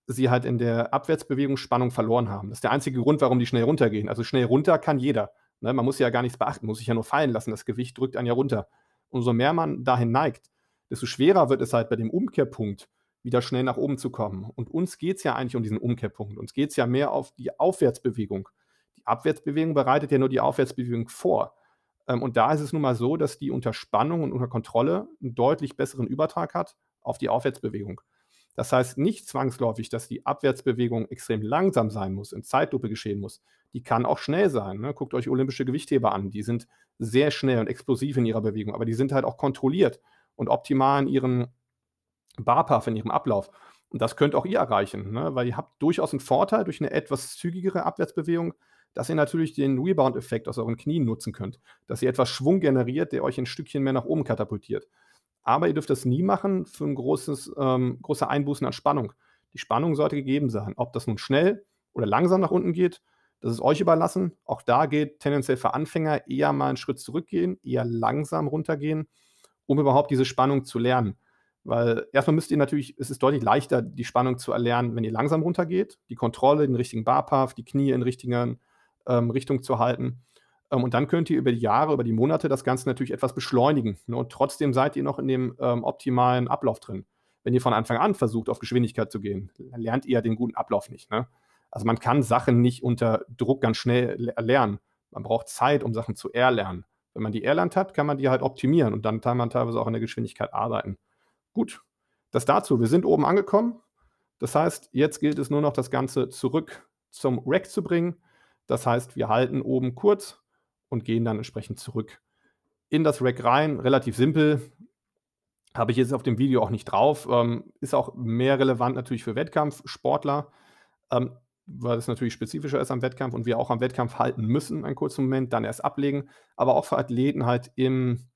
sie halt in der Abwärtsbewegung Spannung verloren haben. Das ist der einzige Grund, warum die schnell runtergehen. Also schnell runter kann jeder. Ne, man muss ja gar nichts beachten, muss sich ja nur fallen lassen. Das Gewicht drückt einen ja runter. Umso mehr man dahin neigt, desto schwerer wird es halt bei dem Umkehrpunkt, wieder schnell nach oben zu kommen. Und uns geht es ja eigentlich um diesen Umkehrpunkt. Uns geht es ja mehr auf die Aufwärtsbewegung. Die Abwärtsbewegung bereitet ja nur die Aufwärtsbewegung vor. Ähm, und da ist es nun mal so, dass die unter Spannung und unter Kontrolle einen deutlich besseren Übertrag hat auf die Aufwärtsbewegung. Das heißt nicht zwangsläufig, dass die Abwärtsbewegung extrem langsam sein muss, in Zeitlupe geschehen muss die kann auch schnell sein. Ne? Guckt euch olympische Gewichtheber an. Die sind sehr schnell und explosiv in ihrer Bewegung, aber die sind halt auch kontrolliert und optimal in ihrem Barpath, in ihrem Ablauf. Und das könnt auch ihr erreichen, ne? weil ihr habt durchaus einen Vorteil durch eine etwas zügigere Abwärtsbewegung, dass ihr natürlich den Rebound-Effekt aus euren Knien nutzen könnt, dass ihr etwas Schwung generiert, der euch ein Stückchen mehr nach oben katapultiert. Aber ihr dürft das nie machen für ein großes, ähm, große Einbußen an Spannung. Die Spannung sollte gegeben sein, ob das nun schnell oder langsam nach unten geht das ist euch überlassen. Auch da geht tendenziell für Anfänger eher mal einen Schritt zurückgehen, eher langsam runtergehen, um überhaupt diese Spannung zu lernen. Weil erstmal müsst ihr natürlich, es ist deutlich leichter, die Spannung zu erlernen, wenn ihr langsam runtergeht, die Kontrolle, den richtigen Barpath, die Knie in richtiger ähm, Richtung zu halten. Ähm, und dann könnt ihr über die Jahre, über die Monate das Ganze natürlich etwas beschleunigen. Ne? Und trotzdem seid ihr noch in dem ähm, optimalen Ablauf drin. Wenn ihr von Anfang an versucht, auf Geschwindigkeit zu gehen, lernt ihr ja den guten Ablauf nicht. Ne? Also man kann Sachen nicht unter Druck ganz schnell lernen. Man braucht Zeit, um Sachen zu erlernen. Wenn man die erlernt hat, kann man die halt optimieren und dann kann man teilweise auch an der Geschwindigkeit arbeiten. Gut, das dazu. Wir sind oben angekommen. Das heißt, jetzt gilt es nur noch, das Ganze zurück zum Rack zu bringen. Das heißt, wir halten oben kurz und gehen dann entsprechend zurück in das Rack rein. Relativ simpel. Habe ich jetzt auf dem Video auch nicht drauf. Ähm, ist auch mehr relevant natürlich für Wettkampfsportler. Ähm, weil es natürlich spezifischer ist am Wettkampf und wir auch am Wettkampf halten müssen, einen kurzen Moment, dann erst ablegen. Aber auch für Athleten halt im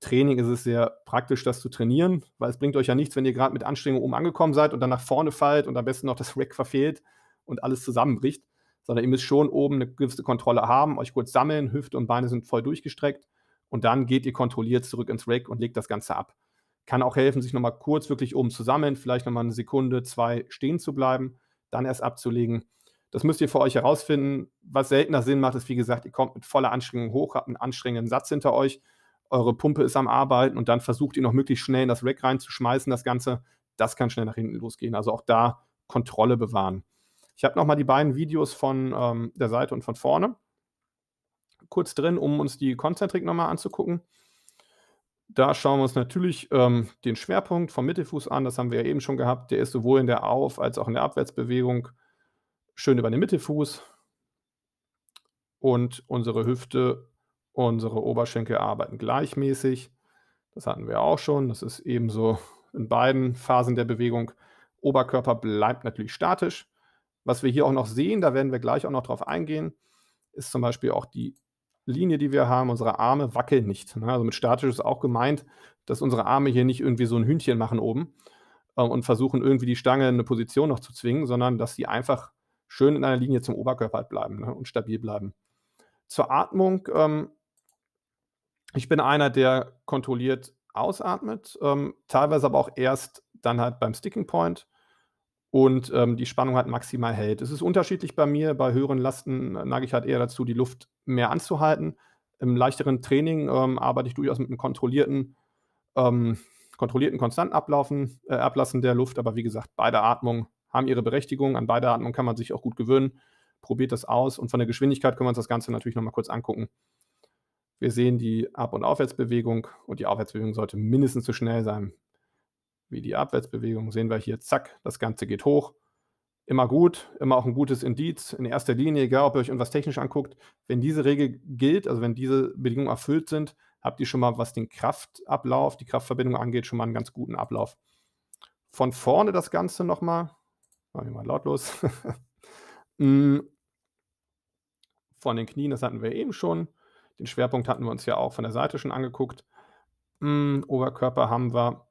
Training ist es sehr praktisch, das zu trainieren, weil es bringt euch ja nichts, wenn ihr gerade mit Anstrengung oben angekommen seid und dann nach vorne fallt und am besten noch das Rack verfehlt und alles zusammenbricht, sondern ihr müsst schon oben eine gewisse Kontrolle haben, euch kurz sammeln, Hüfte und Beine sind voll durchgestreckt und dann geht ihr kontrolliert zurück ins Rack und legt das Ganze ab. Kann auch helfen, sich nochmal kurz wirklich oben zu sammeln, vielleicht nochmal eine Sekunde, zwei stehen zu bleiben dann erst abzulegen. Das müsst ihr für euch herausfinden. Was seltener Sinn macht, ist, wie gesagt, ihr kommt mit voller Anstrengung hoch, habt einen anstrengenden Satz hinter euch, eure Pumpe ist am Arbeiten und dann versucht ihr noch möglichst schnell in das Rack reinzuschmeißen, das Ganze. Das kann schnell nach hinten losgehen. Also auch da Kontrolle bewahren. Ich habe nochmal die beiden Videos von ähm, der Seite und von vorne kurz drin, um uns die Konzentrik nochmal anzugucken. Da schauen wir uns natürlich ähm, den Schwerpunkt vom Mittelfuß an. Das haben wir ja eben schon gehabt. Der ist sowohl in der Auf- als auch in der Abwärtsbewegung schön über den Mittelfuß. Und unsere Hüfte, unsere Oberschenkel arbeiten gleichmäßig. Das hatten wir auch schon. Das ist ebenso in beiden Phasen der Bewegung. Oberkörper bleibt natürlich statisch. Was wir hier auch noch sehen, da werden wir gleich auch noch drauf eingehen, ist zum Beispiel auch die Linie, die wir haben, unsere Arme wackeln nicht. Ne? Also mit statisch ist auch gemeint, dass unsere Arme hier nicht irgendwie so ein Hühnchen machen oben äh, und versuchen irgendwie die Stange in eine Position noch zu zwingen, sondern dass sie einfach schön in einer Linie zum Oberkörper halt bleiben ne? und stabil bleiben. Zur Atmung, ähm, ich bin einer, der kontrolliert ausatmet, ähm, teilweise aber auch erst dann halt beim Sticking Point und ähm, die Spannung halt maximal hält. Es ist unterschiedlich bei mir. Bei höheren Lasten äh, neige ich halt eher dazu, die Luft mehr anzuhalten. Im leichteren Training ähm, arbeite ich durchaus mit einem kontrollierten, ähm, kontrollierten konstanten Ablaufen, äh, Ablassen der Luft. Aber wie gesagt, beide Atmungen haben ihre Berechtigung. An beide Atmungen kann man sich auch gut gewöhnen. Probiert das aus. Und von der Geschwindigkeit können wir uns das Ganze natürlich nochmal kurz angucken. Wir sehen die Ab- und Aufwärtsbewegung und die Aufwärtsbewegung sollte mindestens so schnell sein wie die Abwärtsbewegung, sehen wir hier, zack, das Ganze geht hoch. Immer gut, immer auch ein gutes Indiz. In erster Linie, egal ob ihr euch irgendwas technisch anguckt, wenn diese Regel gilt, also wenn diese Bedingungen erfüllt sind, habt ihr schon mal, was den Kraftablauf, die Kraftverbindung angeht, schon mal einen ganz guten Ablauf. Von vorne das Ganze nochmal. Machen wir mal lautlos. [LAUGHS] Mm. von den Knien, das hatten wir eben schon. Den Schwerpunkt hatten wir uns ja auch von der Seite schon angeguckt. Mm, Oberkörper haben wir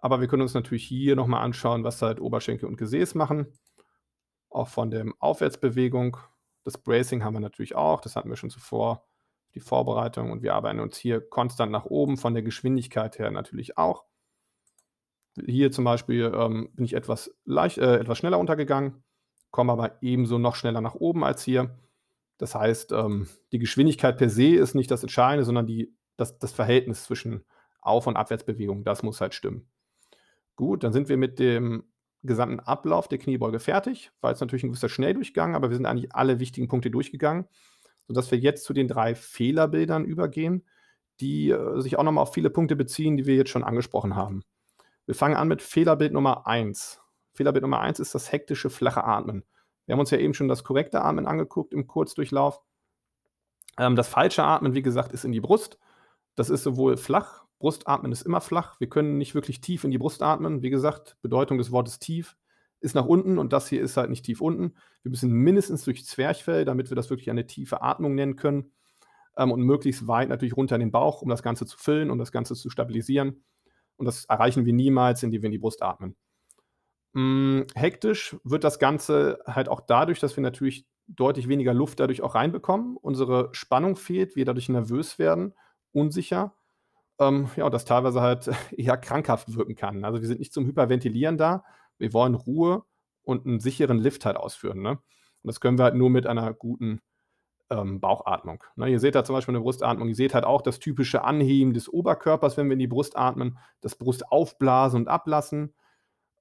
aber wir können uns natürlich hier nochmal anschauen, was halt Oberschenkel und Gesäß machen. Auch von der Aufwärtsbewegung. Das Bracing haben wir natürlich auch. Das hatten wir schon zuvor. Die Vorbereitung. Und wir arbeiten uns hier konstant nach oben. Von der Geschwindigkeit her natürlich auch. Hier zum Beispiel ähm, bin ich etwas, leicht, äh, etwas schneller untergegangen, komme aber ebenso noch schneller nach oben als hier. Das heißt, ähm, die Geschwindigkeit per se ist nicht das Entscheidende, sondern die, das, das Verhältnis zwischen Auf- und Abwärtsbewegung. Das muss halt stimmen. Gut, dann sind wir mit dem gesamten Ablauf der Kniebeuge fertig. War jetzt natürlich ein gewisser Schnelldurchgang, aber wir sind eigentlich alle wichtigen Punkte durchgegangen, sodass wir jetzt zu den drei Fehlerbildern übergehen, die äh, sich auch nochmal auf viele Punkte beziehen, die wir jetzt schon angesprochen haben. Wir fangen an mit Fehlerbild Nummer 1. Fehlerbild Nummer 1 ist das hektische flache Atmen. Wir haben uns ja eben schon das korrekte Atmen angeguckt im Kurzdurchlauf. Ähm, das falsche Atmen, wie gesagt, ist in die Brust. Das ist sowohl flach Brustatmen ist immer flach. Wir können nicht wirklich tief in die Brust atmen. Wie gesagt, Bedeutung des Wortes tief ist nach unten und das hier ist halt nicht tief unten. Wir müssen mindestens durch Zwerchfell, damit wir das wirklich eine tiefe Atmung nennen können. Ähm, und möglichst weit natürlich runter in den Bauch, um das Ganze zu füllen, um das Ganze zu stabilisieren. Und das erreichen wir niemals, indem wir in die Brust atmen. Hm, hektisch wird das Ganze halt auch dadurch, dass wir natürlich deutlich weniger Luft dadurch auch reinbekommen. Unsere Spannung fehlt, wir dadurch nervös werden, unsicher ähm, ja, das teilweise halt [LAUGHS] eher krankhaft wirken kann. Also wir sind nicht zum Hyperventilieren da, wir wollen Ruhe und einen sicheren Lift halt ausführen. Ne? Und das können wir halt nur mit einer guten ähm, Bauchatmung. Ne? Ihr seht da zum Beispiel eine Brustatmung, ihr seht halt auch das typische Anheben des Oberkörpers, wenn wir in die Brust atmen, das Brust aufblasen und ablassen.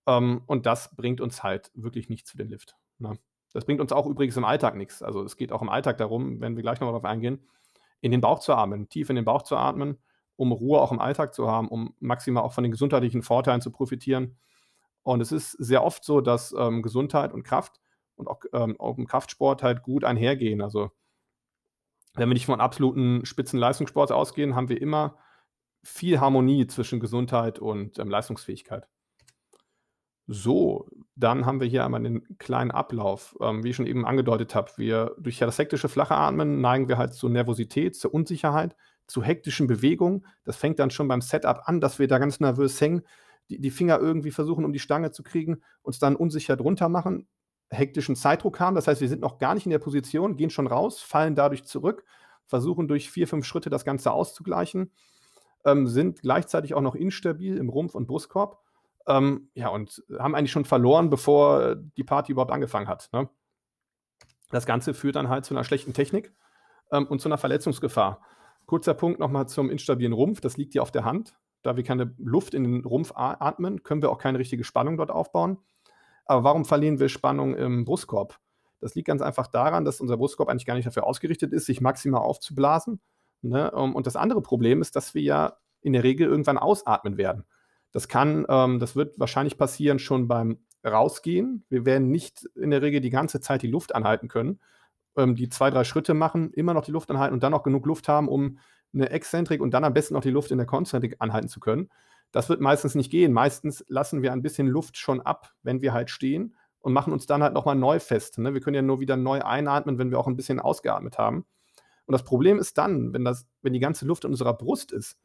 Ähm, und das bringt uns halt wirklich nicht zu dem Lift. Ne? Das bringt uns auch übrigens im Alltag nichts. Also es geht auch im Alltag darum, wenn wir gleich nochmal darauf eingehen, in den Bauch zu atmen, tief in den Bauch zu atmen um Ruhe auch im Alltag zu haben, um maximal auch von den gesundheitlichen Vorteilen zu profitieren. Und es ist sehr oft so, dass ähm, Gesundheit und Kraft und auch, ähm, auch im Kraftsport halt gut einhergehen. Also wenn wir nicht von absoluten Spitzenleistungssport ausgehen, haben wir immer viel Harmonie zwischen Gesundheit und ähm, Leistungsfähigkeit. So, dann haben wir hier einmal den kleinen Ablauf. Ähm, wie ich schon eben angedeutet habe, wir durch das hektische flache Atmen neigen wir halt zur Nervosität, zur Unsicherheit, zu hektischen Bewegungen. Das fängt dann schon beim Setup an, dass wir da ganz nervös hängen, die, die Finger irgendwie versuchen, um die Stange zu kriegen, uns dann unsicher drunter machen, hektischen Zeitdruck haben. Das heißt, wir sind noch gar nicht in der Position, gehen schon raus, fallen dadurch zurück, versuchen durch vier, fünf Schritte das Ganze auszugleichen, ähm, sind gleichzeitig auch noch instabil im Rumpf und Brustkorb. Ähm, ja, und haben eigentlich schon verloren, bevor die Party überhaupt angefangen hat. Ne? Das Ganze führt dann halt zu einer schlechten Technik ähm, und zu einer Verletzungsgefahr. Kurzer Punkt nochmal zum instabilen Rumpf. Das liegt ja auf der Hand. Da wir keine Luft in den Rumpf atmen, können wir auch keine richtige Spannung dort aufbauen. Aber warum verlieren wir Spannung im Brustkorb? Das liegt ganz einfach daran, dass unser Brustkorb eigentlich gar nicht dafür ausgerichtet ist, sich maximal aufzublasen. Ne? Und das andere Problem ist, dass wir ja in der Regel irgendwann ausatmen werden. Das kann, ähm, das wird wahrscheinlich passieren schon beim Rausgehen. Wir werden nicht in der Regel die ganze Zeit die Luft anhalten können, ähm, die zwei, drei Schritte machen, immer noch die Luft anhalten und dann noch genug Luft haben, um eine Exzentrik und dann am besten noch die Luft in der Konzentrik anhalten zu können. Das wird meistens nicht gehen. Meistens lassen wir ein bisschen Luft schon ab, wenn wir halt stehen und machen uns dann halt nochmal neu fest. Ne? Wir können ja nur wieder neu einatmen, wenn wir auch ein bisschen ausgeatmet haben. Und das Problem ist dann, wenn, das, wenn die ganze Luft in unserer Brust ist,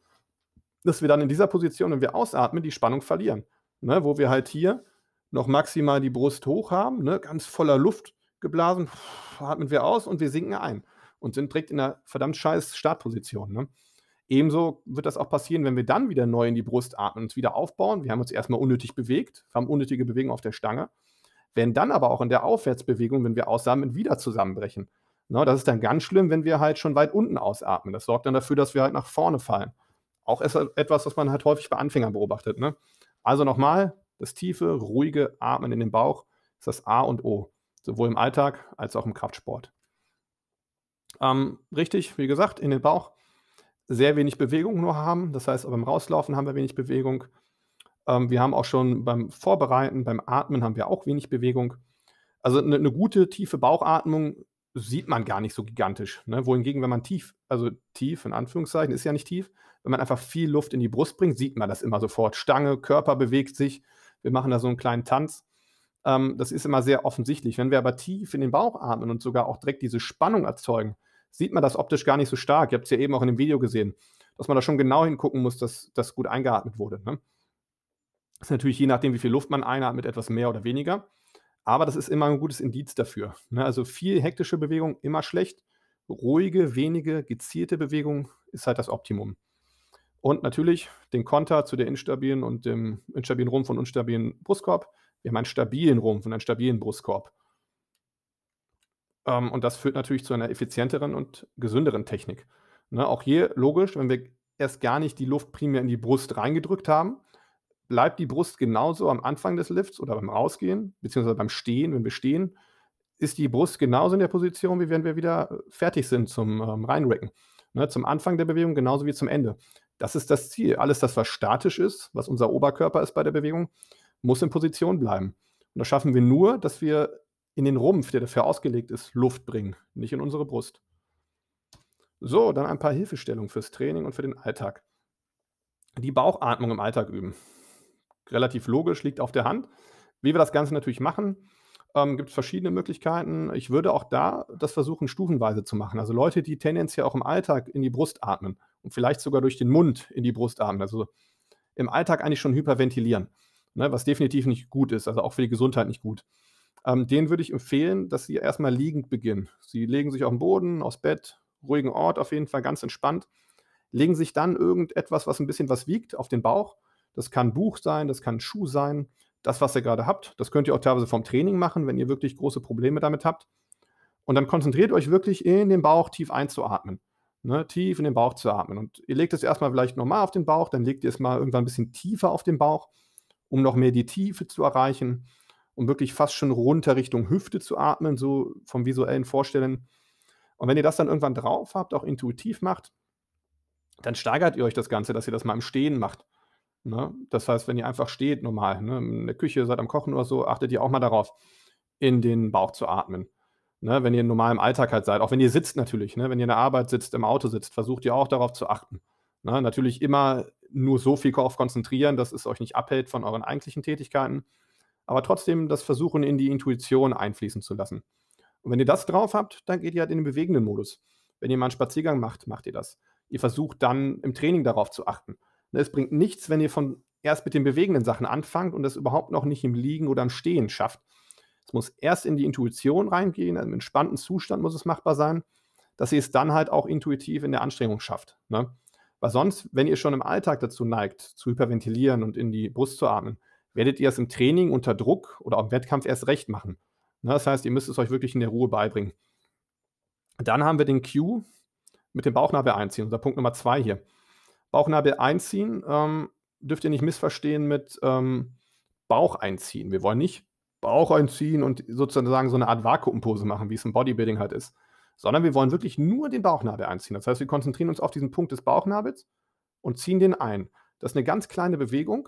dass wir dann in dieser Position, wenn wir ausatmen, die Spannung verlieren. Ne? Wo wir halt hier noch maximal die Brust hoch haben, ne? ganz voller Luft geblasen, atmen wir aus und wir sinken ein und sind direkt in einer verdammt scheiß Startposition. Ne? Ebenso wird das auch passieren, wenn wir dann wieder neu in die Brust atmen, und wieder aufbauen. Wir haben uns erstmal unnötig bewegt, haben unnötige Bewegungen auf der Stange, werden dann aber auch in der Aufwärtsbewegung, wenn wir ausatmen, wieder zusammenbrechen. Ne, das ist dann ganz schlimm, wenn wir halt schon weit unten ausatmen. Das sorgt dann dafür, dass wir halt nach vorne fallen. Auch etwas, was man halt häufig bei Anfängern beobachtet. Ne? Also nochmal, das tiefe, ruhige Atmen in den Bauch ist das A und O sowohl im Alltag als auch im Kraftsport. Ähm, richtig, wie gesagt, in den Bauch sehr wenig Bewegung nur haben. Das heißt, beim Rauslaufen haben wir wenig Bewegung. Ähm, wir haben auch schon beim Vorbereiten, beim Atmen haben wir auch wenig Bewegung. Also eine, eine gute tiefe Bauchatmung sieht man gar nicht so gigantisch. Ne? Wohingegen, wenn man tief, also tief in Anführungszeichen, ist ja nicht tief, wenn man einfach viel Luft in die Brust bringt, sieht man das immer sofort. Stange, Körper bewegt sich. Wir machen da so einen kleinen Tanz. Ähm, das ist immer sehr offensichtlich. Wenn wir aber tief in den Bauch atmen und sogar auch direkt diese Spannung erzeugen, sieht man das optisch gar nicht so stark. Ihr habt es ja eben auch in dem Video gesehen, dass man da schon genau hingucken muss, dass das gut eingeatmet wurde. Ne? Das ist natürlich je nachdem, wie viel Luft man einatmet, etwas mehr oder weniger. Aber das ist immer ein gutes Indiz dafür. Ne? Also viel hektische Bewegung, immer schlecht. Ruhige, wenige, gezielte Bewegung ist halt das Optimum. Und natürlich den Konter zu der instabilen und dem instabilen Rumpf und unstabilen Brustkorb wir haben einen stabilen Rumpf und einen stabilen Brustkorb. Ähm, und das führt natürlich zu einer effizienteren und gesünderen Technik. Ne, auch hier logisch, wenn wir erst gar nicht die Luft primär in die Brust reingedrückt haben, bleibt die Brust genauso am Anfang des Lifts oder beim Rausgehen, beziehungsweise beim Stehen, wenn wir stehen, ist die Brust genauso in der Position, wie wenn wir wieder äh, fertig sind zum ähm, Reinrecken. Ne, zum Anfang der Bewegung genauso wie zum Ende. Das ist das Ziel. Alles das, was statisch ist, was unser Oberkörper ist bei der Bewegung, muss in Position bleiben. Und das schaffen wir nur, dass wir in den Rumpf, der dafür ausgelegt ist, Luft bringen, nicht in unsere Brust. So, dann ein paar Hilfestellungen fürs Training und für den Alltag. Die Bauchatmung im Alltag üben. Relativ logisch, liegt auf der Hand. Wie wir das Ganze natürlich machen, ähm, gibt es verschiedene Möglichkeiten. Ich würde auch da das versuchen, stufenweise zu machen. Also Leute, die tendenziell auch im Alltag in die Brust atmen und vielleicht sogar durch den Mund in die Brust atmen, also im Alltag eigentlich schon hyperventilieren ne, was definitiv nicht gut ist, also auch für die Gesundheit nicht gut. Ähm, denen würde ich empfehlen, dass sie erstmal liegend beginnen. Sie legen sich auf den Boden, aufs Bett, ruhigen Ort auf jeden Fall, ganz entspannt, legen sich dann irgendetwas, was ein bisschen was wiegt, auf den Bauch. Das kann ein Buch sein, das kann ein Schuh sein, das, was ihr gerade habt. Das könnt ihr auch teilweise vom Training machen, wenn ihr wirklich große Probleme damit habt. Und dann konzentriert euch wirklich in den Bauch tief einzuatmen. Ne, tief in den Bauch zu atmen. Und ihr legt es erstmal vielleicht nochmal auf den Bauch, dann legt ihr es mal irgendwann ein bisschen tiefer auf den Bauch um noch mehr die Tiefe zu erreichen, um wirklich fast schon runter Richtung Hüfte zu atmen, so vom visuellen Vorstellen. Und wenn ihr das dann irgendwann drauf habt, auch intuitiv macht, dann steigert ihr euch das Ganze, dass ihr das mal im Stehen macht. Ne? Das heißt, wenn ihr einfach steht, normal, ne? in der Küche, seid am Kochen oder so, achtet ihr auch mal darauf, in den Bauch zu atmen. Ne? Wenn ihr normal im Alltag halt seid, auch wenn ihr sitzt natürlich, ne? wenn ihr in der Arbeit sitzt, im Auto sitzt, versucht ihr auch darauf zu achten. Na, ne, natürlich immer nur so viel darauf konzentrieren, dass es euch nicht abhält von euren eigentlichen Tätigkeiten, aber trotzdem das Versuchen in die Intuition einfließen zu lassen. Und wenn ihr das drauf habt, dann geht ihr halt in den bewegenden Modus. Wenn ihr mal einen Spaziergang macht, macht ihr das. Ihr versucht dann im Training darauf zu achten. Ne, es bringt nichts, wenn ihr von erst mit den bewegenden Sachen anfangt und das überhaupt noch nicht im Liegen oder im Stehen schafft. Es muss erst in die Intuition reingehen, also im entspannten Zustand muss es machbar sein, dass ihr es dann halt auch intuitiv in der Anstrengung schafft. Ne? Weil sonst, wenn ihr schon im Alltag dazu neigt, zu hyperventilieren und in die Brust zu atmen, werdet ihr es im Training unter Druck oder auch im Wettkampf erst recht machen. Ne, das heißt, ihr müsst es euch wirklich in der Ruhe beibringen. Dann haben wir den Q mit dem Bauchnabel einziehen, unser Punkt Nummer zwei hier. Bauchnabel einziehen ähm, dürft ihr nicht missverstehen mit ähm, Bauch einziehen. Wir wollen nicht Bauch einziehen und sozusagen so eine Art Vakuumpose machen, wie es im Bodybuilding halt ist sondern wir wollen wirklich nur den Bauchnabel einziehen. Das heißt, wir konzentrieren uns auf diesen Punkt des Bauchnabels und ziehen den ein. Das ist eine ganz kleine Bewegung,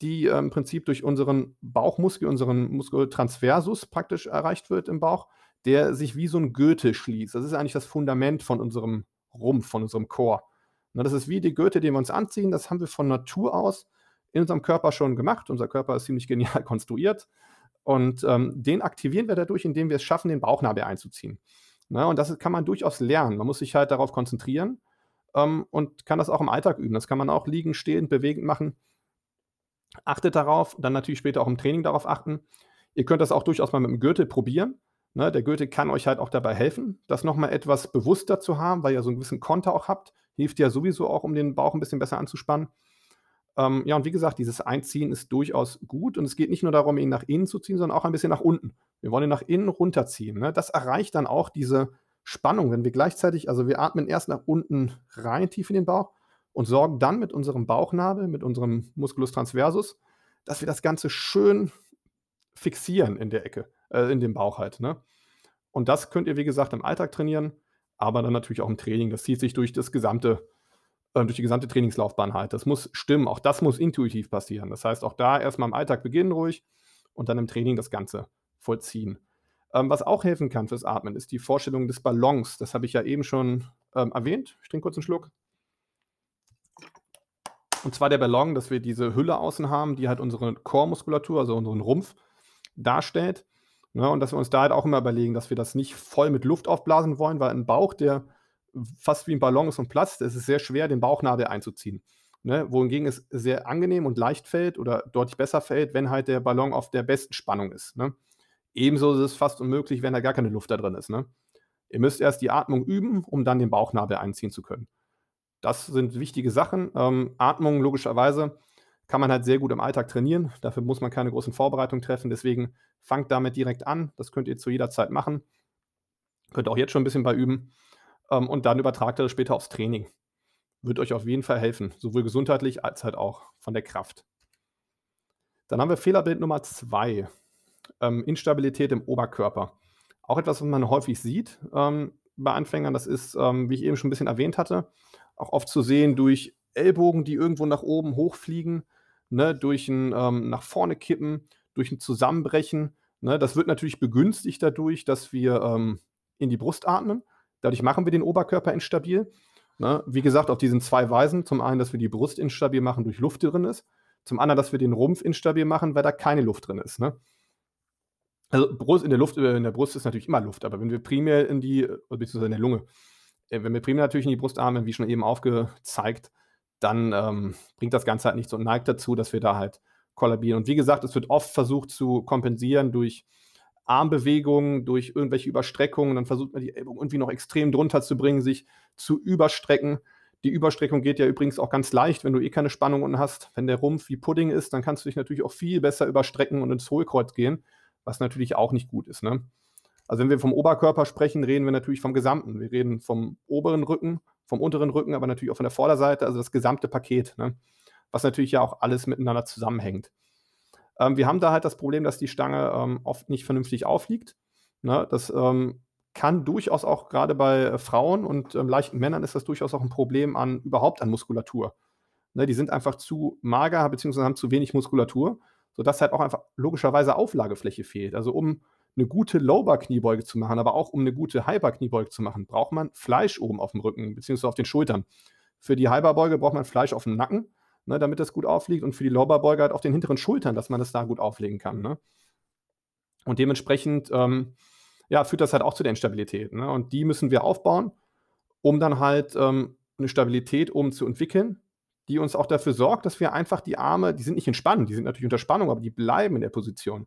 die äh, im Prinzip durch unseren Bauchmuskel, unseren Muskeltransversus praktisch erreicht wird im Bauch, der sich wie so ein Gürtel schließt. Das ist eigentlich das Fundament von unserem Rumpf, von unserem Chor. das ist wie die Gürtel, den wir uns anziehen. Das haben wir von Natur aus in unserem Körper schon gemacht. Unser Körper ist ziemlich [LAUGHS] genial konstruiert. Und ähm, den aktivieren wir dadurch, indem wir es schaffen, den Bauchnabel einzuziehen. Ne? Und das kann man durchaus lernen. Man muss sich halt darauf konzentrieren ähm, und kann das auch im Alltag üben. Das kann man auch liegen, stehend, bewegend machen. Achtet darauf, dann natürlich später auch im Training darauf achten. Ihr könnt das auch durchaus mal mit dem Gürtel probieren. Ne? Der Gürtel kann euch halt auch dabei helfen, das nochmal etwas bewusster zu haben, weil ihr so einen gewissen Konter auch habt. Hilft ja sowieso auch, um den Bauch ein bisschen besser anzuspannen. Ähm, ja, und wie gesagt, dieses Einziehen ist durchaus gut und es geht nicht nur darum, ihn nach innen zu ziehen, sondern auch ein bisschen nach unten. Wir wollen ihn nach innen runterziehen. Ne? Das erreicht dann auch diese Spannung, wenn wir gleichzeitig, also wir atmen erst nach unten rein, tief in den Bauch und sorgen dann mit unserem Bauchnabel, mit unserem Musculus transversus, dass wir das Ganze schön fixieren in der Ecke, äh, in dem Bauch halt. Ne? Und das könnt ihr, wie gesagt, im Alltag trainieren, aber dann natürlich auch im Training. Das zieht sich durch das gesamte ähm, durch die gesamte Trainingslaufbahn halt. Das muss stimmen, auch das muss intuitiv passieren. Das heißt, auch da erstmal im Alltag beginnen ruhig und dann im Training das Ganze vollziehen. Ähm, was auch helfen kann fürs Atmen, ist die Vorstellung des Ballons. Das habe ich ja eben schon ähm, erwähnt. Ich trinke kurz einen Schluck. Und zwar der Ballon, dass wir diese Hülle außen haben, die halt unsere Chormuskulatur, also unseren Rumpf, darstellt. Ja, ne, und dass wir uns da halt auch immer überlegen, dass wir das nicht voll mit Luft aufblasen wollen, weil im Bauch, der fast wie ein Ballon ist und platzt. Es ist sehr schwer, den Bauchnabel einzuziehen. Ne? Wohingegen es sehr angenehm und leicht fällt oder deutlich besser fällt, wenn halt der Ballon auf der besten Spannung ist. Ne? Ebenso ist es fast unmöglich, wenn da gar keine Luft da drin ist. Ne? Ihr müsst erst die Atmung üben, um dann den Bauchnabel einziehen zu können. Das sind wichtige Sachen. Ähm, Atmung logischerweise kann man halt sehr gut im Alltag trainieren. Dafür muss man keine großen Vorbereitungen treffen. Deswegen fangt damit direkt an. Das könnt ihr zu jeder Zeit machen. Könnt auch jetzt schon ein bisschen bei üben ähm, und dann übertragt er das später aufs Training. Wird euch auf jeden Fall helfen, sowohl gesundheitlich als halt auch von der Kraft. Dann haben wir Fehlerbild Nummer zwei: ähm, Instabilität im Oberkörper. Auch etwas, was man häufig sieht ähm, bei Anfängern, das ist, ähm, wie ich eben schon ein bisschen erwähnt hatte, auch oft zu sehen durch Ellbogen, die irgendwo nach oben hochfliegen, ne, durch ein ähm, nach vorne kippen, durch ein Zusammenbrechen. Ne, das wird natürlich begünstigt dadurch, dass wir ähm, in die Brust atmen. Dadurch machen wir den Oberkörper instabil. Ne? Wie gesagt, auf diesen zwei Weisen. Zum einen, dass wir die Brust instabil machen durch Luft, drin ist. Zum anderen, dass wir den Rumpf instabil machen, weil da keine Luft drin ist. Ne? Also Brust in der Luft, äh, in der Brust ist natürlich immer Luft, aber wenn wir primär in die, äh, beziehungsweise in der Lunge, äh, wenn wir primär natürlich in die Brust atmen, wie schon eben aufgezeigt, dann ähm, bringt das Ganze halt nichts und neigt dazu, dass wir da halt kollabieren. Und wie gesagt, es wird oft versucht zu kompensieren durch Armbewegungen, durch irgendwelche Überstreckungen. Dann versucht man die Ellbogen irgendwie noch extrem drunter zu bringen, sich zu überstrecken. Die Überstreckung geht ja übrigens auch ganz leicht, wenn du eh keine Spannung unten hast. Wenn der Rumpf wie Pudding ist, dann kannst du dich natürlich auch viel besser überstrecken und ins Hohlkreuz gehen, was natürlich auch nicht gut ist. Ne? Also wenn wir vom Oberkörper sprechen, reden wir natürlich vom Gesamten. Wir reden vom oberen Rücken, vom unteren Rücken, aber natürlich auch von der Vorderseite, also das gesamte Paket, ne? was natürlich ja auch alles miteinander zusammenhängt. Ähm, wir haben da halt das Problem, dass die Stange ähm, oft nicht vernünftig aufliegt. Ne? Das ähm, kann durchaus auch gerade bei äh, Frauen und ähm, leichten Männern ist das durchaus auch ein Problem an überhaupt an Muskulatur. Ne? Die sind einfach zu mager bzw. haben zu wenig Muskulatur, sodass halt auch einfach logischerweise Auflagefläche fehlt. Also um eine gute Lower-Kniebeuge zu machen, aber auch um eine gute Hyper-Kniebeuge zu machen, braucht man Fleisch oben auf dem Rücken bzw. auf den Schultern. Für die Hyperbeuge braucht man Fleisch auf dem Nacken ne, damit das gut aufliegt und für die Lorbeerbeuge halt auf den hinteren Schultern, dass man das da gut auflegen kann. Ne? Und dementsprechend ähm, ja, führt das halt auch zu der Instabilität. Ne? Und die müssen wir aufbauen, um dann halt ähm, eine Stabilität oben zu entwickeln, die uns auch dafür sorgt, dass wir einfach die Arme, die sind nicht entspannt, die sind natürlich unter Spannung, aber die bleiben in der Position.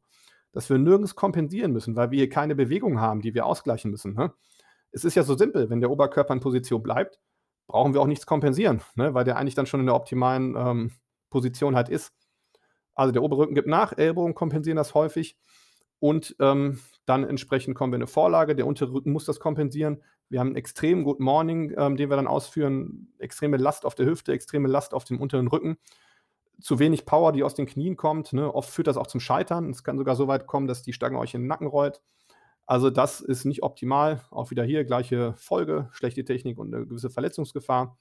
Dass wir nirgends kompensieren müssen, weil wir hier keine Bewegung haben, die wir ausgleichen müssen. Ne? Es ist ja so simpel, wenn der Oberkörper in Position bleibt, brauchen wir auch nichts kompensieren, ne? weil der eigentlich dann schon in der optimalen ähm, Position halt ist. Also der Oberrücken gibt nach, Ellbogen kompensieren das häufig und ähm, dann entsprechend kommen wir in eine Vorlage, der Unterrücken muss das kompensieren. Wir haben einen extrem Good Morning, ähm, den wir dann ausführen, extreme Last auf der Hüfte, extreme Last auf dem unteren Rücken, zu wenig Power, die aus den Knien kommt. Ne? Oft führt das auch zum Scheitern. Es kann sogar so weit kommen, dass die Stange euch in den Nacken rollt. Also das ist nicht optimal. Auch wieder hier gleiche Folge, schlechte Technik und eine äh, gewisse Verletzungsgefahr.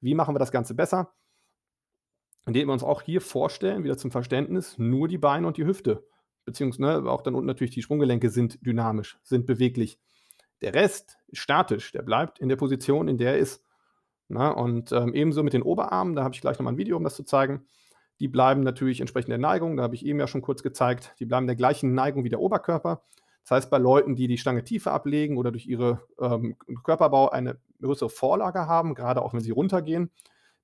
Wie machen wir das Ganze besser? Indem wir uns auch hier vorstellen, wieder zum Verständnis, nur die Beine und die Hüfte, beziehungsweise ne, auch dann unten natürlich die Sprunggelenke sind dynamisch, sind beweglich. Der Rest ist statisch, der bleibt in der Position, in der er ist. Na, ne? und ähm, ebenso mit den Oberarmen, da habe ich gleich nochmal ein Video, um das zu zeigen. Die bleiben natürlich entsprechend der Neigung, da habe ich eben ja schon kurz gezeigt, die bleiben der gleichen Neigung wie der Oberkörper. Das heißt, bei Leuten, die die Stange tiefer ablegen oder durch ihren ähm, Körperbau eine größere Vorlage haben, gerade auch wenn sie runtergehen,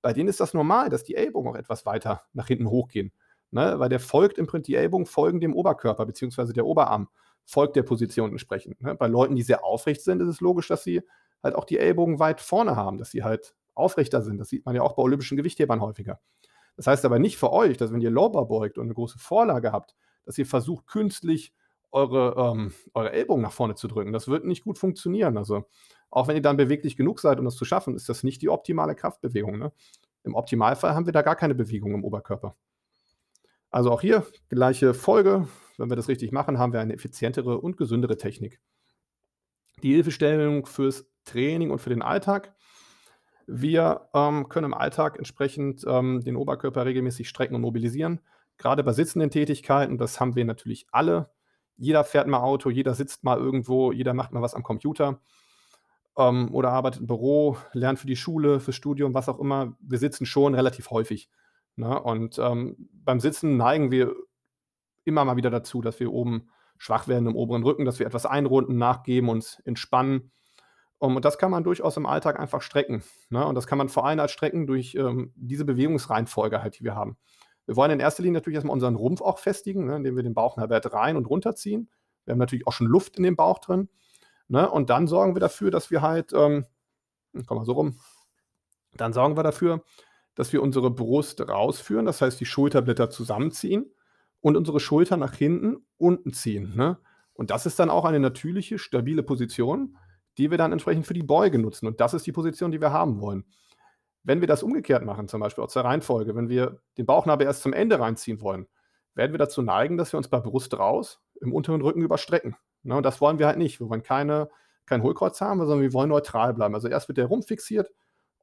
bei denen ist das normal, dass die Ellbogen auch etwas weiter nach hinten hochgehen. Ne? Weil der folgt im Prinzip, die Ellbogen folgen dem Oberkörper, beziehungsweise der Oberarm folgt der Position entsprechend. Ne? Bei Leuten, die sehr aufrecht sind, ist es logisch, dass sie halt auch die Ellbogen weit vorne haben, dass sie halt aufrechter sind. Das sieht man ja auch bei olympischen Gewichthebern häufiger. Das heißt aber nicht für euch, dass wenn ihr Lowbar beugt und eine große Vorlage habt, dass ihr versucht, künstlich eure, ähm, eure Ellbogen nach vorne zu drücken. Das wird nicht gut funktionieren. Also, auch wenn ihr dann beweglich genug seid, um das zu schaffen, ist das nicht die optimale Kraftbewegung. Ne? Im Optimalfall haben wir da gar keine Bewegung im Oberkörper. Also auch hier gleiche Folge. Wenn wir das richtig machen, haben wir eine effizientere und gesündere Technik. Die Hilfestellung fürs Training und für den Alltag. Wir ähm, können im Alltag entsprechend ähm, den Oberkörper regelmäßig strecken und mobilisieren. Gerade bei sitzenden Tätigkeiten, das haben wir natürlich alle, jeder fährt mal Auto, jeder sitzt mal irgendwo, jeder macht mal was am Computer ähm, oder arbeitet im Büro, lernt für die Schule, fürs Studium, was auch immer. Wir sitzen schon relativ häufig. Ne? Und ähm, beim Sitzen neigen wir immer mal wieder dazu, dass wir oben schwach werden im oberen Rücken, dass wir etwas einrunden, nachgeben, uns entspannen. Um, ähm, und das kann man durchaus im Alltag einfach strecken. Ne? Und das kann man vor allem als strecken durch ähm, diese Bewegungsreihenfolge halt, die wir haben. Wir wollen in erster Linie natürlich erstmal unseren Rumpf auch festigen, ne, indem wir den Bauchnabel rein und runter ziehen. Wir haben natürlich auch schon Luft in dem Bauch drin. Ne, und dann sorgen wir dafür, dass wir halt, ähm, komm mal so rum, dann sorgen wir dafür, dass wir unsere Brust rausführen, das heißt die Schulterblätter zusammenziehen und unsere Schulter nach hinten unten ziehen. Ne? Und das ist dann auch eine natürliche, stabile Position, die wir dann entsprechend für die Beuge nutzen. Und das ist die Position, die wir haben wollen. Wenn wir das umgekehrt machen, zum Beispiel aus der Reihenfolge, wenn wir den Bauchnabel erst zum Ende reinziehen wollen, werden wir dazu neigen, dass wir uns bei Brust raus im unteren Rücken überstrecken. Ne, und das wollen wir halt nicht. Wir wollen keine, kein Hohlkreuz haben, sondern wir wollen neutral bleiben. Also erst wird der rumfixiert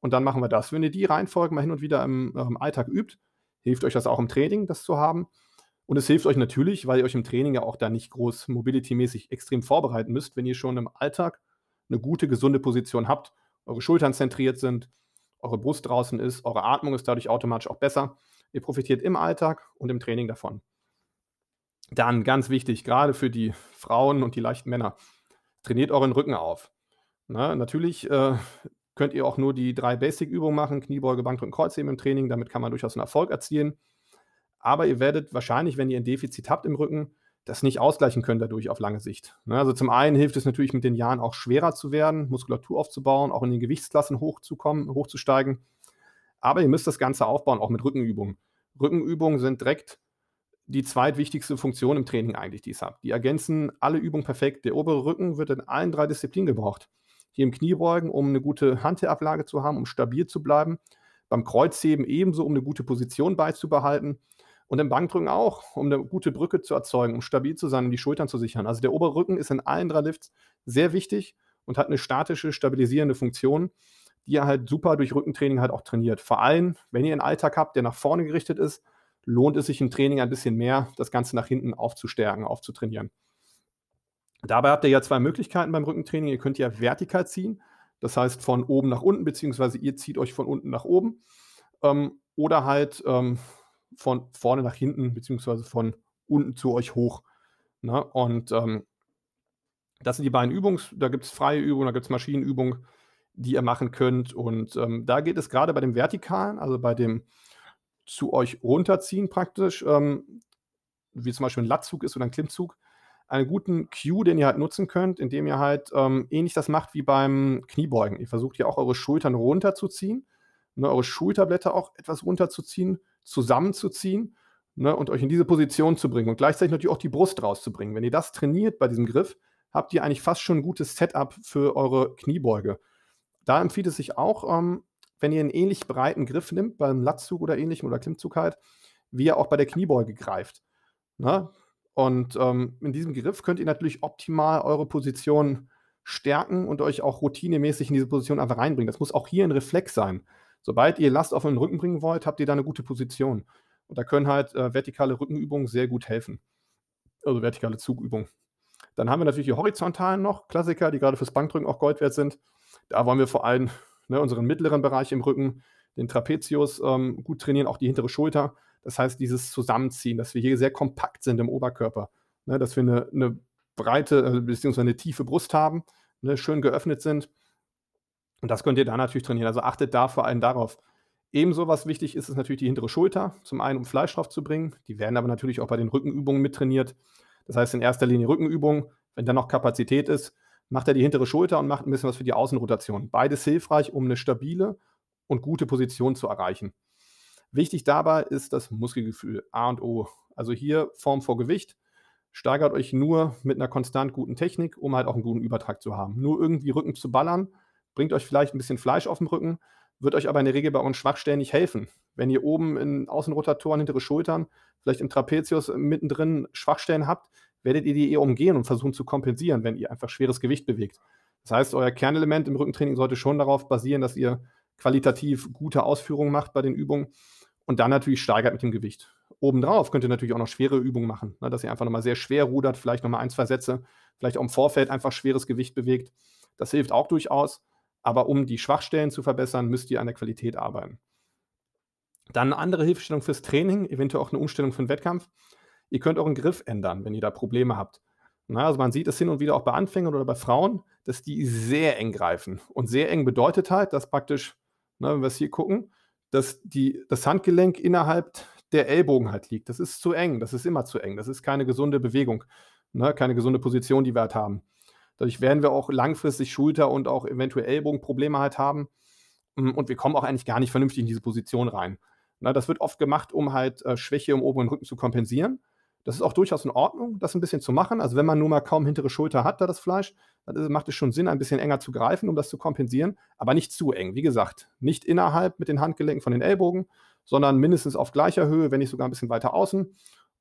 und dann machen wir das. Wenn ihr die Reihenfolge mal hin und wieder im, im Alltag übt, hilft euch das auch im Training, das zu haben. Und es hilft euch natürlich, weil ihr euch im Training ja auch da nicht groß mobility-mäßig extrem vorbereiten müsst, wenn ihr schon im Alltag eine gute, gesunde Position habt, eure Schultern zentriert sind, eure Brust draußen ist, eure Atmung ist dadurch automatisch auch besser. Ihr profitiert im Alltag und im Training davon. Dann ganz wichtig, gerade für die Frauen und die leichten Männer, trainiert euren Rücken auf. Na, ne, natürlich äh, könnt ihr auch nur die drei Basic-Übungen machen, Kniebeuge, Bankdrücken, Kreuzheben im Training. Damit kann man durchaus einen Erfolg erzielen. Aber ihr werdet wahrscheinlich, wenn ihr ein Defizit habt im Rücken, das nicht ausgleichen können dadurch auf lange Sicht. Ne? Also zum einen hilft es natürlich mit den Jahren auch schwerer zu werden, Muskulatur aufzubauen, auch in den Gewichtsklassen hochzukommen, hochzusteigen. Aber ihr müsst das Ganze aufbauen, auch mit Rückenübungen. Rückenübungen sind direkt die zweitwichtigste Funktion im Training eigentlich, die es hat. Die ergänzen alle Übungen perfekt. Der obere Rücken wird in allen drei Disziplinen gebraucht. Hier im Kniebeugen, um eine gute Handterablage zu haben, um stabil zu bleiben. Beim Kreuzheben ebenso, um eine gute Position beizubehalten und im Bankdrücken auch, um eine gute Brücke zu erzeugen, um stabil zu sein, um die Schultern zu sichern. Also der Oberrücken ist in allen drei Lifts sehr wichtig und hat eine statische, stabilisierende Funktion, die ihr halt super durch Rückentraining halt auch trainiert. Vor allem, wenn ihr einen Alltag habt, der nach vorne gerichtet ist, lohnt es sich im Training ein bisschen mehr, das Ganze nach hinten aufzustärken, aufzutrainieren. Dabei habt ihr ja zwei Möglichkeiten beim Rückentraining. Ihr könnt ja vertikal ziehen, das heißt von oben nach unten, beziehungsweise ihr zieht euch von unten nach oben. Ähm, oder halt ähm, von vorne nach hinten, beziehungsweise von unten zu euch hoch. Ne? Und ähm, das sind die beiden Übungs, da gibt es freie Übungen, da gibt es Maschinenübungen, die ihr machen könnt. Und ähm, da geht es gerade bei dem Vertikalen, also bei dem zu euch runterziehen praktisch, ähm, wie zum Beispiel ein Latzug ist oder ein Klimmzug, einen guten Cue, den ihr halt nutzen könnt, indem ihr halt ähm, ähnlich das macht wie beim Kniebeugen. Ihr versucht ja auch eure Schultern runterzuziehen, ne, eure Schulterblätter auch etwas runterzuziehen, zusammenzuziehen ne, und euch in diese Position zu bringen und gleichzeitig natürlich auch die Brust rauszubringen. Wenn ihr das trainiert bei diesem Griff, habt ihr eigentlich fast schon ein gutes Setup für eure Kniebeuge. Da empfiehlt es sich auch, ähm, wenn ihr einen ähnlich breiten Griff nimmt, beim Latzug oder ähnlichem oder Klimmzug halt, wie ihr auch bei der Kniebeuge greift. Ne? Und ähm, in diesem Griff könnt ihr natürlich optimal eure Position stärken und euch auch routinemäßig in diese Position einfach reinbringen. Das muss auch hier ein Reflex sein. Sobald ihr Last auf den Rücken bringen wollt, habt ihr da eine gute Position. Und da können halt äh, vertikale Rückenübungen sehr gut helfen. Also vertikale Zugübungen. Dann haben wir natürlich die horizontalen noch, Klassiker, die gerade fürs Bankdrücken auch Gold wert sind. Da wollen wir vor allem ne, unseren mittleren Bereich im Rücken, den Trapezius ähm, gut trainieren, auch die hintere Schulter. Das heißt, dieses Zusammenziehen, dass wir hier sehr kompakt sind im Oberkörper, ne, dass wir eine, eine breite äh, bzw. eine tiefe Brust haben, ne, schön geöffnet sind und das könnt ihr da natürlich trainieren. Also achtet da vor allem darauf. Ebenso was wichtig ist, ist natürlich die hintere Schulter, zum einen um Fleisch drauf zu bringen. Die werden aber natürlich auch bei den Rückenübungen mittrainiert. Das heißt in erster Linie Rückenübungen. Wenn dann noch Kapazität ist, macht er die hintere Schulter und macht ein bisschen was für die Außenrotation. Beides hilfreich, um eine stabile und gute Position zu erreichen. Wichtig dabei ist das Muskelgefühl, A und O. Also hier Form vor Gewicht. Steigert euch nur mit einer konstant guten Technik, um halt auch einen guten Übertrag zu haben. Nur irgendwie Rücken zu ballern, bringt euch vielleicht ein bisschen Fleisch auf dem Rücken, wird euch aber in der Regel bei euren Schwachstellen nicht helfen. Wenn ihr oben in Außenrotatoren, hintere Schultern, vielleicht im Trapezius mittendrin Schwachstellen habt, werdet ihr die eher umgehen und versuchen zu kompensieren, wenn ihr einfach schweres Gewicht bewegt. Das heißt, euer Kernelement im Rückentraining sollte schon darauf basieren, dass ihr qualitativ gute Ausführungen macht bei den Übungen und dann natürlich steigert mit dem Gewicht. Obendrauf könnt ihr natürlich auch noch schwere Übungen machen, ne, dass ihr einfach nochmal sehr schwer rudert, vielleicht nochmal ein, zwei Sätze, vielleicht auch im Vorfeld einfach schweres Gewicht bewegt. Das hilft auch durchaus. Aber um die Schwachstellen zu verbessern, müsst ihr an der Qualität arbeiten. Dann eine andere Hilfestellung fürs Training, eventuell auch eine Umstellung für den Wettkampf. Ihr könnt euren Griff ändern, wenn ihr da Probleme habt. Na, also man sieht es hin und wieder auch bei Anfängern oder bei Frauen, dass die sehr eng greifen. Und sehr eng bedeutet halt, dass praktisch, na, wenn wir es hier gucken, dass die, das Handgelenk innerhalb der Ellbogen halt liegt. Das ist zu eng, das ist immer zu eng, das ist keine gesunde Bewegung, ne, keine gesunde Position, die wir halt haben. Dadurch werden wir auch langfristig Schulter- und auch eventuell Ellbogenprobleme halt haben. Mm, und wir kommen auch eigentlich gar nicht vernünftig in diese Position rein. Na, das wird oft gemacht, um halt äh, Schwäche im oberen Rücken zu kompensieren. Das ist auch durchaus in Ordnung, das ein bisschen zu machen. Also wenn man nur mal kaum hintere Schulter hat, da das Fleisch, dann ist, macht es schon Sinn, ein bisschen enger zu greifen, um das zu kompensieren, aber nicht zu eng. Wie gesagt, nicht innerhalb mit den Handgelenken von den Ellbogen, sondern mindestens auf gleicher Höhe, wenn nicht sogar ein bisschen weiter außen,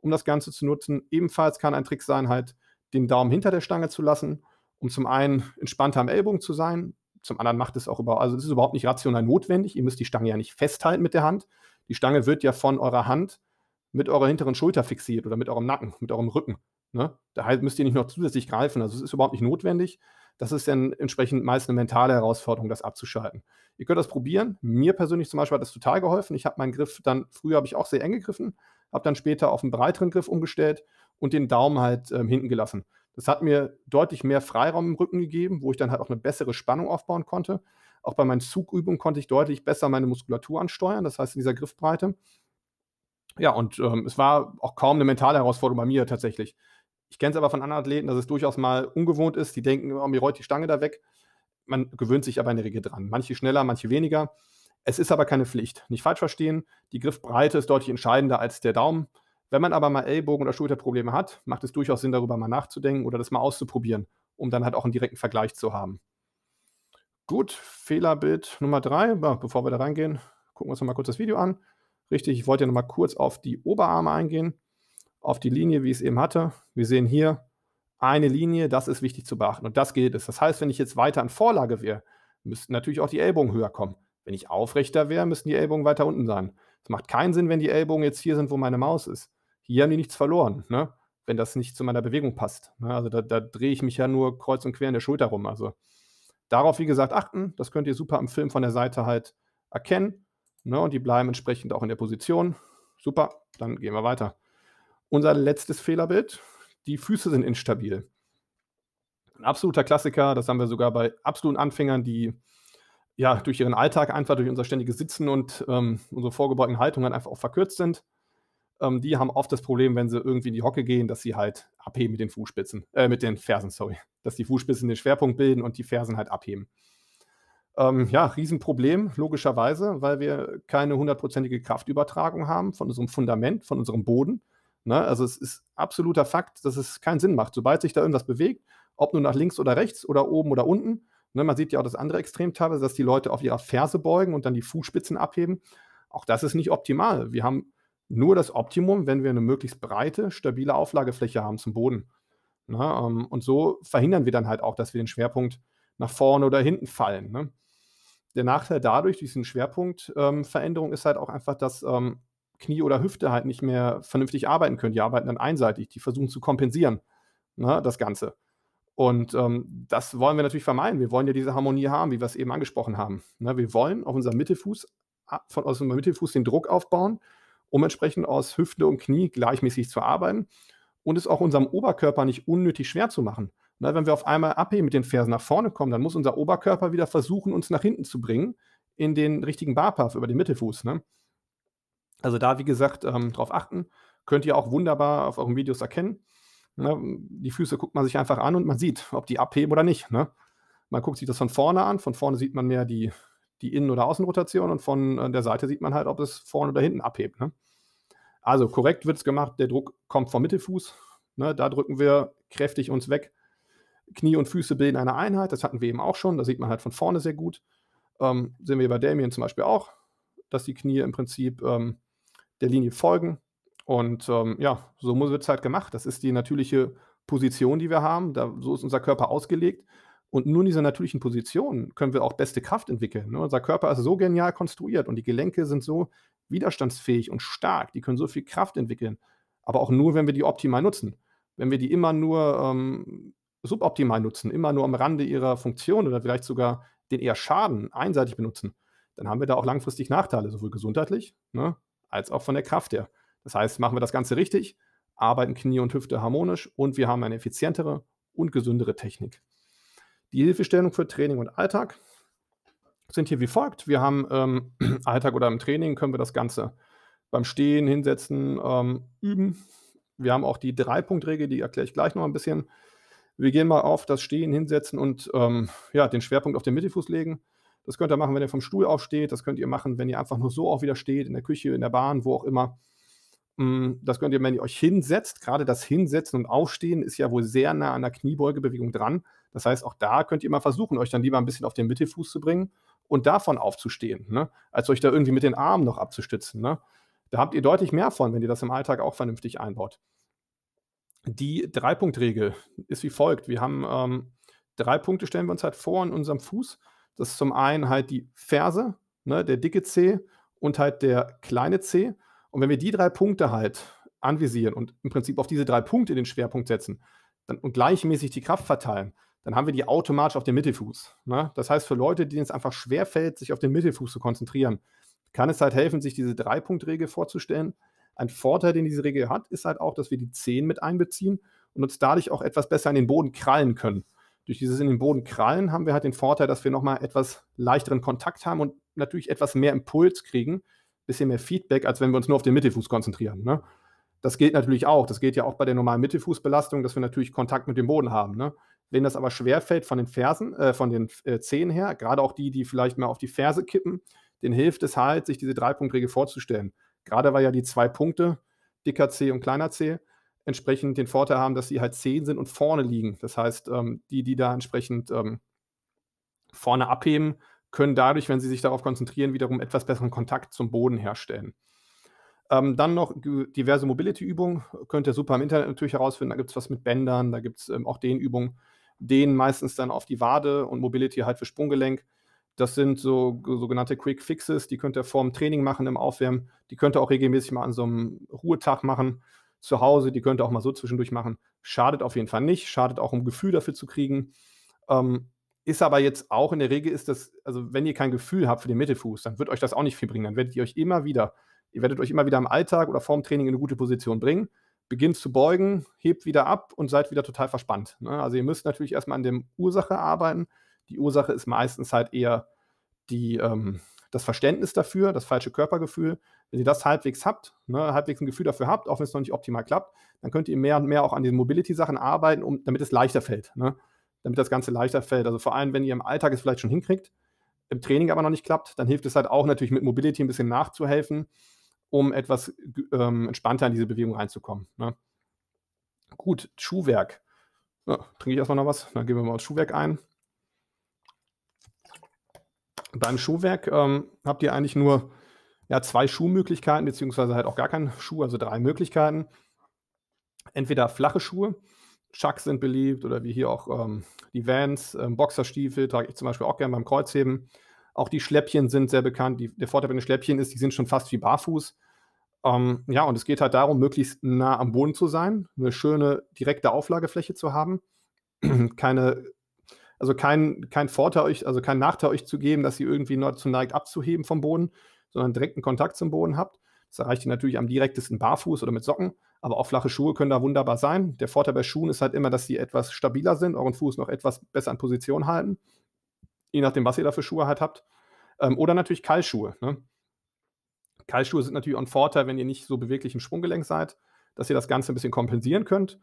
um das Ganze zu nutzen. Ebenfalls kann ein Trick sein, halt den Daumen hinter der Stange zu lassen um zum einen entspannter am Ellbogen zu sein, zum anderen macht es auch überhaupt, also es ist überhaupt nicht rational notwendig. Ihr müsst die Stange ja nicht festhalten mit der Hand. Die Stange wird ja von eurer Hand mit eurer hinteren Schulter fixiert oder mit eurem Nacken, mit eurem Rücken. Ne? Da halt müsst ihr nicht noch zusätzlich greifen. Also es ist überhaupt nicht notwendig. Das ist dann entsprechend meist eine mentale Herausforderung, das abzuschalten. Ihr könnt das probieren. Mir persönlich zum Beispiel hat das total geholfen. Ich habe meinen Griff dann, früher habe ich auch sehr eng gegriffen, habe dann später auf einen breiteren Griff umgestellt und den Daumen halt ähm, hinten gelassen. Das hat mir deutlich mehr Freiraum im Rücken gegeben, wo ich dann halt auch eine bessere Spannung aufbauen konnte. Auch bei meinen Zugübungen konnte ich deutlich besser meine Muskulatur ansteuern, das heißt in dieser Griffbreite. Ja, und ähm, es war auch kaum eine mentale Herausforderung bei mir tatsächlich. Ich kenne es aber von anderen Athleten, dass es durchaus mal ungewohnt ist. Die denken, oh, mir rollt die Stange da weg. Man gewöhnt sich aber in der Regel dran. Manche schneller, manche weniger. Es ist aber keine Pflicht. Nicht falsch verstehen, die Griffbreite ist deutlich entscheidender als der Daumen. Wenn man aber mal Ellbogen- oder Schulterprobleme hat, macht es durchaus Sinn, darüber mal nachzudenken oder das mal auszuprobieren, um dann halt auch einen direkten Vergleich zu haben. Gut, Fehlerbild Nummer drei. Bevor wir da reingehen, gucken wir uns nochmal kurz das Video an. Richtig, ich wollte ja nochmal kurz auf die Oberarme eingehen, auf die Linie, wie ich es eben hatte. Wir sehen hier eine Linie, das ist wichtig zu beachten und das gilt es. Das heißt, wenn ich jetzt weiter an Vorlage wäre, müssten natürlich auch die Ellbogen höher kommen. Wenn ich aufrechter wäre, müssten die Ellbogen weiter unten sein. Es macht keinen Sinn, wenn die Ellbogen jetzt hier sind, wo meine Maus ist hier haben die nichts verloren, ne? wenn das nicht zu meiner Bewegung passt. Ne? Also da, da drehe ich mich ja nur kreuz und quer in der Schulter rum. Also darauf, wie gesagt, achten. Das könnt ihr super am Film von der Seite halt erkennen. Ne? Und die bleiben entsprechend auch in der Position. Super, dann gehen wir weiter. Unser letztes Fehlerbild. Die Füße sind instabil. Ein absoluter Klassiker, das haben wir sogar bei absoluten Anfängern, die ja durch ihren Alltag einfach durch unser ständiges Sitzen und ähm, unsere vorgebeugten Haltungen einfach auch verkürzt sind. Ähm, die haben oft das Problem, wenn sie irgendwie in die Hocke gehen, dass sie halt abheben mit den Fußspitzen, äh, mit den Fersen, sorry. [LAUGHS] Dass die Fußspitzen den Schwerpunkt bilden und die Fersen halt abheben. Ähm, ja, Riesenproblem, logischerweise, weil wir keine hundertprozentige Kraftübertragung haben von unserem Fundament, von unserem Boden. Ne? Also es ist absoluter Fakt, dass es keinen Sinn macht. Sobald sich da irgendwas bewegt, ob nur nach links oder rechts oder oben oder unten, ne? man sieht ja auch das andere Extrem teilweise, dass die Leute auf ihrer Ferse beugen und dann die Fußspitzen abheben. Auch das ist nicht optimal. Wir haben nur das Optimum, wenn wir eine möglichst breite, stabile Auflagefläche haben zum Boden. Na, ne? ähm, und so verhindern wir dann halt auch, dass wir den Schwerpunkt nach vorne oder hinten fallen. Ne? Der Nachteil dadurch, diesen Schwerpunktveränderung, ähm, ist halt auch einfach, dass ähm, Knie oder Hüfte halt nicht mehr vernünftig arbeiten können. Die arbeiten dann einseitig, die versuchen zu kompensieren, ne, das Ganze. Und ähm, das wollen wir natürlich vermeiden. Wir wollen ja diese Harmonie haben, wie wir es eben angesprochen haben. Ne, wir wollen auf unserem Mittelfuß, von, aus unserem Mittelfuß den Druck aufbauen, um entsprechend aus Hüfte und Knie gleichmäßig zu arbeiten und es auch unserem Oberkörper nicht unnötig schwer zu machen. Na, ne, wenn wir auf einmal abheben mit den Fersen nach vorne kommen, dann muss unser Oberkörper wieder versuchen, uns nach hinten zu bringen in den richtigen Barpath über den Mittelfuß. Ne? Also da, wie gesagt, ähm, drauf achten. Könnt ihr auch wunderbar auf euren Videos erkennen. Ne? Die Füße guckt man sich einfach an und man sieht, ob die abheben oder nicht. Ne? Man guckt sich das von vorne an. Von vorne sieht man mehr die die Innen- oder Außenrotation und von äh, der Seite sieht man halt, ob es vorne oder hinten abhebt. Ne? Also korrekt wird es gemacht, der Druck kommt vom Mittelfuß. Ne? Da drücken wir kräftig uns weg. Knie und Füße bilden eine Einheit, das hatten wir eben auch schon, da sieht man halt von vorne sehr gut. Ähm, sehen wir bei Damien zum Beispiel auch, dass die Knie im Prinzip ähm, der Linie folgen. Und ähm, ja, so wird es halt gemacht. Das ist die natürliche Position, die wir haben. Da, so ist unser Körper ausgelegt. Und nur in dieser natürlichen Position können wir auch beste Kraft entwickeln. Ne? Unser Körper ist so genial konstruiert und die Gelenke sind so widerstandsfähig und stark, die können so viel Kraft entwickeln. Aber auch nur, wenn wir die optimal nutzen. Wenn wir die immer nur ähm, suboptimal nutzen, immer nur am Rande ihrer Funktion oder vielleicht sogar den eher Schaden einseitig benutzen, dann haben wir da auch langfristig Nachteile, sowohl gesundheitlich ne, als auch von der Kraft her. Das heißt, machen wir das Ganze richtig, arbeiten Knie und Hüfte harmonisch und wir haben eine effizientere und gesündere Technik. Die Hilfestellung für Training und Alltag sind hier wie folgt. Wir haben ähm, [CLEARS THROAT] Alltag oder im Training können wir das Ganze beim Stehen, Hinsetzen ähm, üben. Wir haben auch die Drei-Punkt-Regel, die erkläre ich gleich noch ein bisschen. Wir gehen mal auf das Stehen, Hinsetzen und ähm, ja, den Schwerpunkt auf den Mittelfuß legen. Das könnt ihr machen, wenn ihr vom Stuhl aufsteht. Das könnt ihr machen, wenn ihr einfach nur so auch wieder steht, in der Küche, in der Bahn, wo auch immer. Mm, das könnt ihr, wenn ihr euch hinsetzt, gerade das Hinsetzen und Aufstehen ist ja wohl sehr nah an der Kniebeugebewegung dran. Das heißt, auch da könnt ihr mal versuchen, euch dann lieber ein bisschen auf den Mittelfuß zu bringen und davon aufzustehen, ne? als euch da irgendwie mit den Armen noch abzustützen. Ne? Da habt ihr deutlich mehr von, wenn ihr das im Alltag auch vernünftig einbaut. Die Drei-Punkt-Regel ist wie folgt. Wir haben ähm, drei Punkte, stellen wir uns halt vor in unserem Fuß. Das ist zum einen halt die Ferse, ne, der dicke C und halt der kleine C. Und wenn wir die drei Punkte halt anvisieren und im Prinzip auf diese drei Punkte den Schwerpunkt setzen dann, und gleichmäßig die Kraft verteilen, dann haben wir die automatisch auf dem Mittelfuß. Ne? Das heißt, für Leute, denen es einfach schwer fällt, sich auf den Mittelfuß zu konzentrieren, kann es halt helfen, sich diese Drei-Punkt-Regel vorzustellen. Ein Vorteil, den diese Regel hat, ist halt auch, dass wir die Zehen mit einbeziehen und uns dadurch auch etwas besser in den Boden krallen können. Durch dieses in den Boden krallen haben wir halt den Vorteil, dass wir nochmal etwas leichteren Kontakt haben und natürlich etwas mehr Impuls kriegen, bisschen mehr Feedback, als wenn wir uns nur auf den Mittelfuß konzentrieren. Ne? Das gilt natürlich auch. Das gilt ja auch bei der normalen Mittelfußbelastung, dass wir natürlich Kontakt mit dem Boden haben. Ne? Wenn das aber schwerfällt von den Fersen, äh, von den äh, Zehen her, gerade auch die, die vielleicht mal auf die Ferse kippen, den hilft es halt, sich diese Dreipunktregel vorzustellen. Gerade weil ja die zwei Punkte, dicker C und kleiner C, entsprechend den Vorteil haben, dass sie halt zehn sind und vorne liegen. Das heißt, ähm, die, die da entsprechend ähm, vorne abheben, können dadurch, wenn sie sich darauf konzentrieren, wiederum etwas besseren Kontakt zum Boden herstellen. Ähm, dann noch diverse Mobility-Übungen. Könnt ihr super im Internet natürlich herausfinden. Da gibt es was mit Bändern, da gibt es ähm, auch Übungen, den meistens dann auf die Wade und Mobility halt für Sprunggelenk. Das sind so sogenannte Quick Fixes, die könnt ihr vorm Training machen, im Aufwärmen. Die könnt ihr auch regelmäßig mal an so einem Ruhetag machen, zu Hause. Die könnt ihr auch mal so zwischendurch machen. Schadet auf jeden Fall nicht. Schadet auch, um Gefühl dafür zu kriegen. Ähm, ist aber jetzt auch in der Regel ist das, also wenn ihr kein Gefühl habt für den Mittelfuß, dann wird euch das auch nicht viel bringen. Dann werdet ihr euch immer wieder, ihr werdet euch immer wieder im Alltag oder vorm Training in eine gute Position bringen, beginnt zu beugen, hebt wieder ab und seid wieder total verspannt. Ne? Also ihr müsst natürlich erstmal an der Ursache arbeiten. Die Ursache ist meistens halt eher die, ähm, das Verständnis dafür, das falsche Körpergefühl. Wenn ihr das halbwegs habt, ne, halbwegs ein Gefühl dafür habt, auch wenn es noch nicht optimal klappt, dann könnt ihr mehr und mehr auch an den Mobility-Sachen arbeiten, um, damit es leichter fällt. Ne? damit das Ganze leichter fällt. Also vor allem, wenn ihr im Alltag es vielleicht schon hinkriegt, im Training aber noch nicht klappt, dann hilft es halt auch natürlich mit Mobility ein bisschen nachzuhelfen, um etwas ähm, entspannter in diese Bewegung reinzukommen. Ne? Gut, Schuhwerk. Ja, trinke ich erstmal noch was, dann gehen wir mal aufs Schuhwerk ein. Beim Schuhwerk ähm, habt ihr eigentlich nur ja, zwei Schuhmöglichkeiten, beziehungsweise halt auch gar keinen Schuh, also drei Möglichkeiten. Entweder flache Schuhe, Chucks sind beliebt oder wie hier auch ähm, die Vans, ähm, Boxerstiefel trage ich zum Beispiel auch gerne beim Kreuzheben. Auch die Schläppchen sind sehr bekannt. Die, der Vorteil bei den Schläppchen ist, die sind schon fast wie barfuß. Ähm, ja, und es geht halt darum, möglichst nah am Boden zu sein, eine schöne direkte Auflagefläche zu haben, [CLEARS THROAT] keine, also kein, kein Vorteil euch, also kein Nachteil euch zu geben, dass ihr irgendwie nur zu neigt abzuheben vom Boden, sondern direkten Kontakt zum Boden habt. Das erreicht ihr natürlich am direktesten barfuß oder mit Socken, aber auch flache Schuhe können da wunderbar sein. Der Vorteil bei Schuhen ist halt immer, dass sie etwas stabiler sind, euren Fuß noch etwas besser in Position halten, je nachdem, was ihr da für Schuhe halt habt. Ähm, oder natürlich Keilschuhe. Ne? Keilschuhe sind natürlich auch ein Vorteil, wenn ihr nicht so beweglich im Sprunggelenk seid, dass ihr das Ganze ein bisschen kompensieren könnt.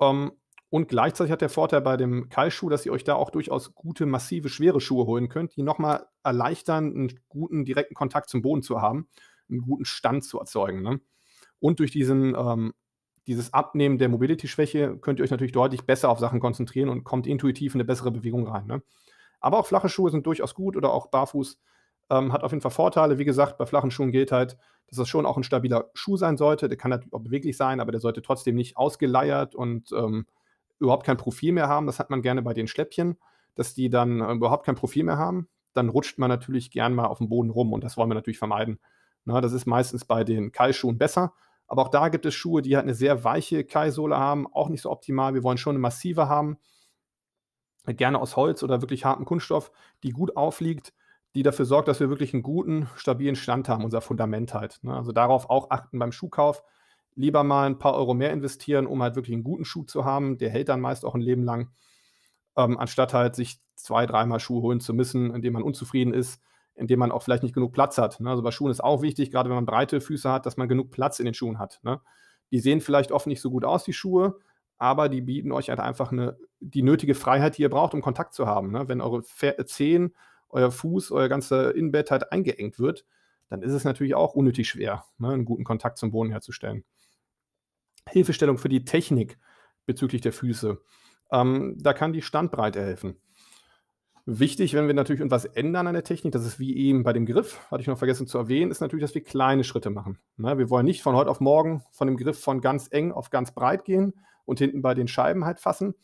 Ähm, und gleichzeitig hat der Vorteil bei dem Keilschuh, dass ihr euch da auch durchaus gute, massive, schwere Schuhe holen könnt, die nochmal erleichtern, einen guten, direkten Kontakt zum Boden zu haben einen guten Stand zu erzeugen. Ne? Und durch diesen, ähm, dieses Abnehmen der Mobility-Schwäche könnt ihr euch natürlich deutlich besser auf Sachen konzentrieren und kommt intuitiv in eine bessere Bewegung rein. Ne? Aber auch flache Schuhe sind durchaus gut oder auch barfuß ähm, hat auf jeden Fall Vorteile. Wie gesagt, bei flachen Schuhen gilt halt, dass das schon auch ein stabiler Schuh sein sollte. Der kann natürlich auch beweglich sein, aber der sollte trotzdem nicht ausgeleiert und ähm, überhaupt kein Profil mehr haben. Das hat man gerne bei den Schläppchen, dass die dann äh, überhaupt kein Profil mehr haben. Dann rutscht man natürlich gern mal auf dem Boden rum und das wollen wir natürlich vermeiden. Na, ne, das ist meistens bei den Kai-Schuhen besser. Aber auch da gibt es Schuhe, die halt eine sehr weiche Kai-Sohle haben, auch nicht so optimal. Wir wollen schon eine massive haben, gerne aus Holz oder wirklich hartem Kunststoff, die gut aufliegt, die dafür sorgt, dass wir wirklich einen guten, stabilen Stand haben, unser Fundament halt. Ne? Also darauf auch achten beim Schuhkauf. Lieber mal ein paar Euro mehr investieren, um halt wirklich einen guten Schuh zu haben. Der hält dann meist auch ein Leben lang, ähm, anstatt halt sich zwei, dreimal Schuhe holen zu müssen, indem man unzufrieden ist in dem man auch vielleicht nicht genug Platz hat. Ne? Also bei Schuhen ist auch wichtig, gerade wenn man breite Füße hat, dass man genug Platz in den Schuhen hat. Ne? Die sehen vielleicht oft nicht so gut aus, die Schuhe, aber die bieten euch halt einfach eine, die nötige Freiheit, die ihr braucht, um Kontakt zu haben. Ne? Wenn eure Zehen, euer Fuß, euer ganzer Innenbett halt eingeengt wird, dann ist es natürlich auch unnötig schwer, ne, einen guten Kontakt zum Boden herzustellen. Hilfestellung für die Technik bezüglich der Füße. Ähm, da kann die Standbreite helfen. Wichtig, wenn wir natürlich etwas ändern an der Technik, das ist wie eben bei dem Griff, hatte ich noch vergessen zu erwähnen, ist natürlich, dass wir kleine Schritte machen. Ne? Wir wollen nicht von heute auf morgen von dem Griff von ganz eng auf ganz breit gehen und hinten bei den Scheiben halt fassen.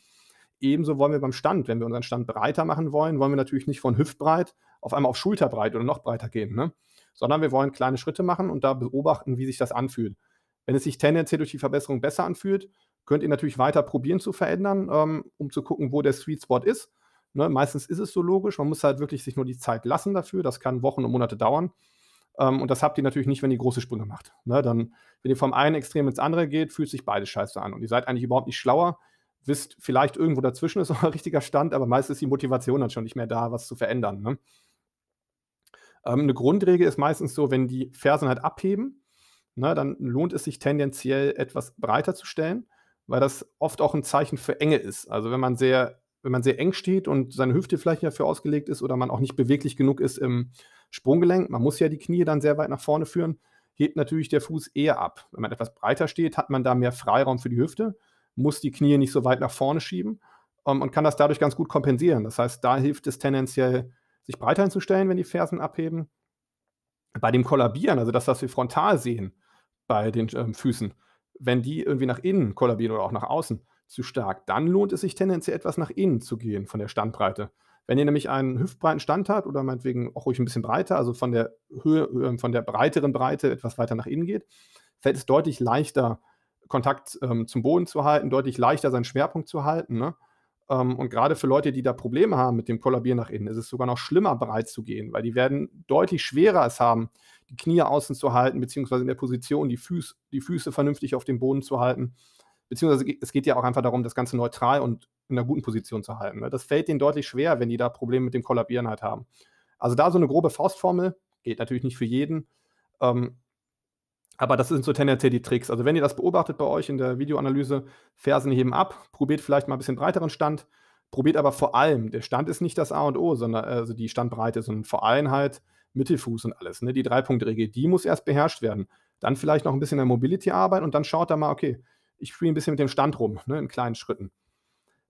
Ebenso wollen wir beim Stand, wenn wir unseren Stand breiter machen wollen, wollen wir natürlich nicht von hüftbreit auf einmal auf schulterbreit oder noch breiter gehen, ne? sondern wir wollen kleine Schritte machen und da beobachten, wie sich das anfühlt. Wenn es sich tendenziell durch die Verbesserung besser anfühlt, könnt ihr natürlich weiter probieren zu verändern, ähm, um zu gucken, wo der Sweet Spot ist Ne, meistens ist es so logisch, man muss halt wirklich sich nur die Zeit lassen dafür. Das kann Wochen und Monate dauern. Ähm, und das habt ihr natürlich nicht, wenn ihr große Sprünge macht. Ne, dann, wenn ihr vom einen Extrem ins andere geht, fühlt sich beides scheiße an. Und ihr seid eigentlich überhaupt nicht schlauer, wisst vielleicht irgendwo dazwischen ist [LAUGHS] euer richtiger Stand, aber meistens ist die Motivation dann schon nicht mehr da, was zu verändern. Ne? Ähm, eine Grundregel ist meistens so, wenn die Fersen halt abheben, ne, dann lohnt es sich tendenziell etwas breiter zu stellen, weil das oft auch ein Zeichen für Enge ist. Also wenn man sehr wenn man sehr eng steht und seine Hüfte vielleicht nicht dafür ausgelegt ist oder man auch nicht beweglich genug ist im Sprunggelenk, man muss ja die Knie dann sehr weit nach vorne führen, hebt natürlich der Fuß eher ab. Wenn man etwas breiter steht, hat man da mehr Freiraum für die Hüfte, muss die Knie nicht so weit nach vorne schieben um, ähm, und kann das dadurch ganz gut kompensieren. Das heißt, da hilft es tendenziell, sich breiter hinzustellen, wenn die Fersen abheben. Bei dem Kollabieren, also das, was wir frontal sehen bei den ähm, Füßen, wenn die irgendwie nach innen kollabieren oder auch nach außen, zu stark, dann lohnt es sich tendenziell etwas nach innen zu gehen von der Standbreite. Wenn ihr nämlich einen hüftbreiten Stand habt oder meinetwegen auch ruhig ein bisschen breiter, also von der Höhe, ähm, von der breiteren Breite etwas weiter nach innen geht, fällt es deutlich leichter, Kontakt ähm, zum Boden zu halten, deutlich leichter seinen Schwerpunkt zu halten. Ne? Ähm, und gerade für Leute, die da Probleme haben mit dem Kollabieren nach innen, ist es sogar noch schlimmer, breit zu gehen, weil die werden deutlich schwerer es haben, die Knie außen zu halten, beziehungsweise in der Position die, Füß, die Füße vernünftig auf dem Boden zu halten beziehungsweise es geht ja auch einfach darum, das Ganze neutral und in einer guten Position zu halten. Ne? Das fällt denen deutlich schwer, wenn die da Probleme mit dem Kollabieren halt haben. Also da so eine grobe Faustformel, geht natürlich nicht für jeden. Ähm, aber das sind so tendenziell die Tricks. Also wenn ihr das beobachtet bei euch in der Videoanalyse, Fersen heben ab, probiert vielleicht mal ein bisschen breiteren Stand, probiert aber vor allem, der Stand ist nicht das A und O, sondern äh, also die Standbreite, sondern vor allem halt Mittelfuß und alles. Ne? Die Dreipunktregel, die muss erst beherrscht werden. Dann vielleicht noch ein bisschen an Mobility arbeiten und dann schaut da mal, okay, ich spiele ein bisschen mit dem Stand rum, ne, in kleinen Schritten.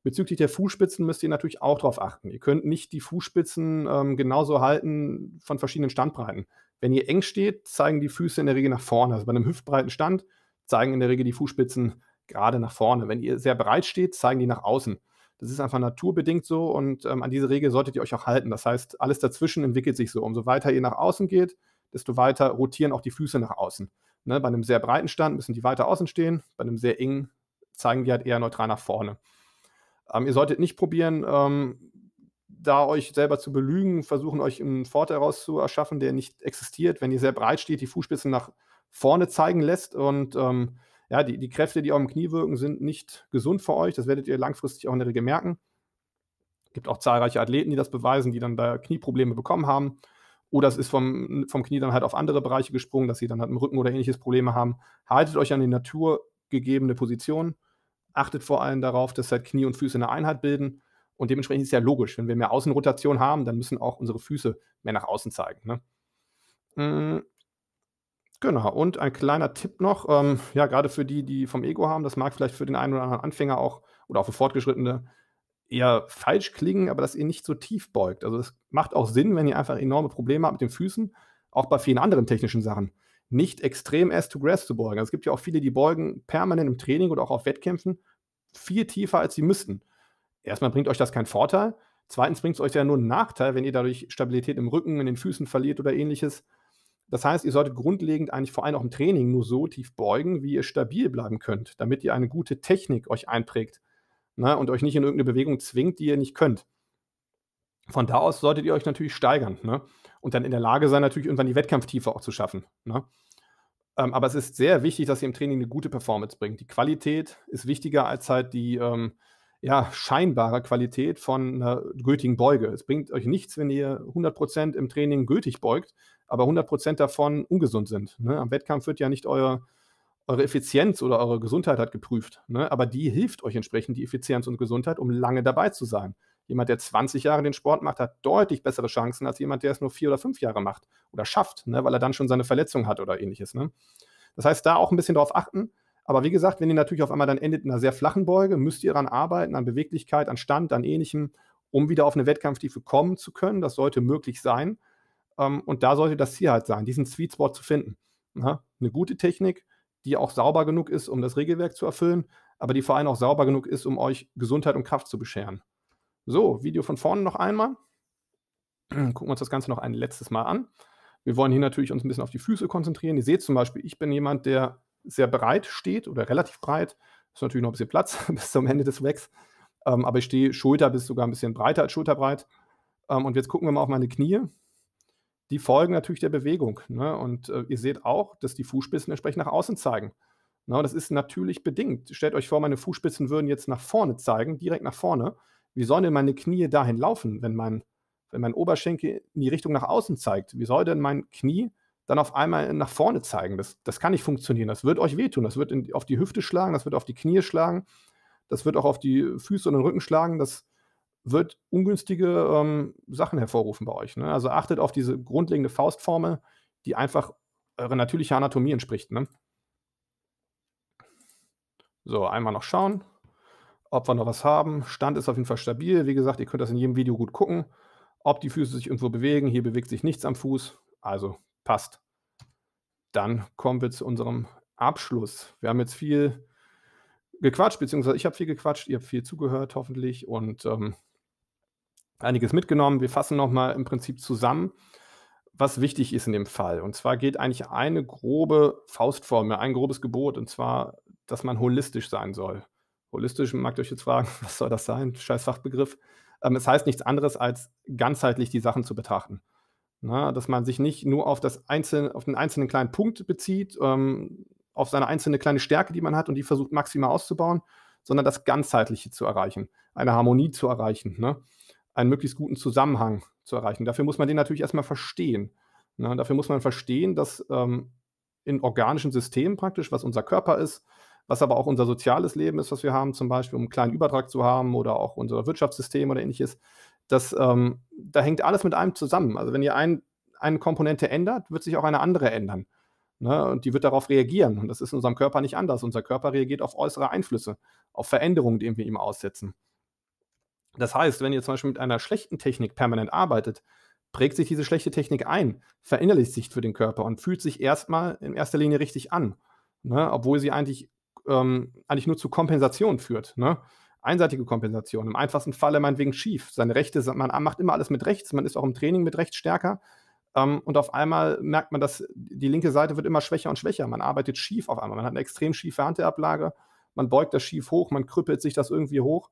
Bezüglich der Fußspitzen müsst ihr natürlich auch darauf achten. Ihr könnt nicht die Fußspitzen ähm, genauso halten von verschiedenen Standbreiten. Wenn ihr eng steht, zeigen die Füße in der Regel nach vorne. Also bei einem hüftbreiten Stand zeigen in der Regel die Fußspitzen gerade nach vorne. Wenn ihr sehr breit steht, zeigen die nach außen. Das ist einfach naturbedingt so und ähm, an diese Regel solltet ihr euch auch halten. Das heißt, alles dazwischen entwickelt sich so. Umso weiter ihr nach außen geht, desto weiter rotieren auch die Füße nach außen. Ne, bei einem sehr breiten Stand müssen die weiter außen stehen, bei einem sehr engen zeigen die halt eher neutral nach vorne. Ähm, ihr solltet nicht probieren, ähm, da euch selber zu belügen, versuchen euch einen Vorteil rauszuerschaffen, der nicht existiert, wenn ihr sehr breit steht, die Fußspitzen nach vorne zeigen lässt und ähm, ja, die, die Kräfte, die eurem Knie wirken, sind nicht gesund für euch. Das werdet ihr langfristig auch in der Regel merken. Es gibt auch zahlreiche Athleten, die das beweisen, die dann da Knieprobleme bekommen haben. Oder es ist vom, vom Knie dann halt auf andere Bereiche gesprungen, dass sie dann halt im Rücken oder ähnliches Probleme haben. Haltet euch an die naturgegebene Position. Achtet vor allem darauf, dass halt Knie und Füße eine Einheit bilden. Und dementsprechend ist es ja logisch, wenn wir mehr Außenrotation haben, dann müssen auch unsere Füße mehr nach außen zeigen. Ne? Mm. Genau. Und ein kleiner Tipp noch, ähm, ja, gerade für die, die vom Ego haben, das mag vielleicht für den einen oder anderen Anfänger auch oder auch für Fortgeschrittene eher falsch klingen, aber dass ihr nicht so tief beugt. Also es macht auch Sinn, wenn ihr einfach enorme Probleme habt mit den Füßen, auch bei vielen anderen technischen Sachen. Nicht extrem ass to grass zu beugen. Also es gibt ja auch viele, die beugen permanent im Training oder auch auf Wettkämpfen viel tiefer, als sie müssten. Erstmal bringt euch das keinen Vorteil. Zweitens bringt es euch ja nur einen Nachteil, wenn ihr dadurch Stabilität im Rücken, in den Füßen verliert oder ähnliches. Das heißt, ihr solltet grundlegend eigentlich vor allem auch im Training nur so tief beugen, wie ihr stabil bleiben könnt, damit ihr eine gute Technik euch einprägt ne, und euch nicht in irgendeine Bewegung zwingt, die ihr nicht könnt. Von da aus solltet ihr euch natürlich steigern ne, und dann in der Lage sein, natürlich irgendwann die Wettkampftiefe auch zu schaffen. Ne. Ähm, aber es ist sehr wichtig, dass ihr im Training eine gute Performance bringt. Die Qualität ist wichtiger als halt die ähm, ja, scheinbare Qualität von einer gültigen Beuge. Es bringt euch nichts, wenn ihr 100% im Training gültig beugt, aber 100% davon ungesund sind. Ne? Am Wettkampf wird ja nicht euer eure Effizienz oder eure Gesundheit hat geprüft. Ne? Aber die hilft euch entsprechend, die Effizienz und Gesundheit, um lange dabei zu sein. Jemand, der 20 Jahre den Sport macht, hat deutlich bessere Chancen als jemand, der es nur vier oder fünf Jahre macht oder schafft, ne? weil er dann schon seine Verletzung hat oder ähnliches. Ne? Das heißt, da auch ein bisschen darauf achten. Aber wie gesagt, wenn ihr natürlich auf einmal dann endet in einer sehr flachen Beuge, müsst ihr daran arbeiten, an Beweglichkeit, an Stand, an Ähnlichem, um wieder auf eine Wettkampftiefe kommen zu können. Das sollte möglich sein. Ähm, und da sollte das Ziel halt sein, diesen Sweet Spot zu finden. Ne? Eine gute Technik, die auch sauber genug ist, um das Regelwerk zu erfüllen, aber die vor allem auch sauber genug ist, um euch Gesundheit und Kraft zu bescheren. So, Video von vorne noch einmal. [CLEARS THROAT] Gucken wir uns das Ganze noch ein letztes Mal an. Wir wollen hier natürlich uns ein bisschen auf die Füße konzentrieren. Ihr seht zum Beispiel, ich bin jemand, der sehr breit steht oder relativ breit. Ist natürlich noch ein bisschen Platz [LAUGHS] bis zum Ende des Racks. Ähm, aber ich stehe Schulter bis sogar ein bisschen breiter als Schulterbreit. Ähm, und jetzt gucken wir mal auf meine Knie die folgen natürlich der Bewegung. Ne? Und äh, ihr seht auch, dass die Fußspitzen entsprechend nach außen zeigen. Ne? Und das ist natürlich bedingt. Stellt euch vor, meine Fußspitzen würden jetzt nach vorne zeigen, direkt nach vorne. Wie sollen denn meine Knie dahin laufen, wenn mein, wenn mein Oberschenkel in die Richtung nach außen zeigt? Wie soll denn mein Knie dann auf einmal nach vorne zeigen? Das, das kann nicht funktionieren. Das wird euch wehtun. Das wird in, auf die Hüfte schlagen, das wird auf die Knie schlagen, das wird auch auf die Füße und den Rücken schlagen. Das, wird ungünstige ähm, Sachen hervorrufen bei euch. Ne? Also achtet auf diese grundlegende Faustformel, die einfach eure äh, natürliche Anatomie entspricht. Ne? So, einmal noch schauen, ob wir noch was haben. Stand ist auf jeden Fall stabil. Wie gesagt, ihr könnt das in jedem Video gut gucken, ob die Füße sich irgendwo bewegen. Hier bewegt sich nichts am Fuß. Also passt. Dann kommen wir zu unserem Abschluss. Wir haben jetzt viel gequatscht, beziehungsweise ich habe viel gequatscht, ihr habt viel zugehört, hoffentlich. Und ähm, einiges mitgenommen. Wir fassen nochmal im Prinzip zusammen, was wichtig ist in dem Fall. Und zwar geht eigentlich eine grobe Faustformel, ein grobes Gebot, und zwar, dass man holistisch sein soll. Holistisch mag euch jetzt fragen, [LAUGHS] was soll das sein? Scheiß Fachbegriff. Ähm, es heißt nichts anderes, als ganzheitlich die Sachen zu betrachten. Na, dass man sich nicht nur auf, das einzelne, auf den einzelnen kleinen Punkt bezieht, ähm, auf seine einzelne kleine Stärke, die man hat und die versucht maximal auszubauen, sondern das Ganzheitliche zu erreichen, eine Harmonie zu erreichen. Ne? einen möglichst guten Zusammenhang zu erreichen. Dafür muss man den natürlich erstmal verstehen. Ne? Dafür muss man verstehen, dass ähm, in organischen Systemen praktisch, was unser Körper ist, was aber auch unser soziales Leben ist, was wir haben, zum Beispiel, um einen kleinen Übertrag zu haben oder auch unser Wirtschaftssystem oder ähnliches, das, ähm, da hängt alles mit einem zusammen. Also wenn ihr ein, eine Komponente ändert, wird sich auch eine andere ändern. Ne? Und die wird darauf reagieren. Und das ist in unserem Körper nicht anders. Unser Körper reagiert auf äußere Einflüsse, auf Veränderungen, die wir ihm aussetzen. Das heißt, wenn ihr zum Beispiel mit einer schlechten Technik permanent arbeitet, prägt sich diese schlechte Technik ein, verinnerlicht sich für den Körper und fühlt sich erstmal in erster Linie richtig an, ne? obwohl sie eigentlich, ähm, eigentlich nur zu Kompensation führt. Ne? Einseitige Kompensation. Im einfachsten Falle meinetwegen schief. Seine Rechte, man macht immer alles mit rechts, man ist auch im Training mit rechts stärker. Ähm, und auf einmal merkt man, dass die linke Seite wird immer schwächer und schwächer. Man arbeitet schief auf einmal. Man hat eine extrem schiefe Handablage, man beugt das schief hoch, man krüppelt sich das irgendwie hoch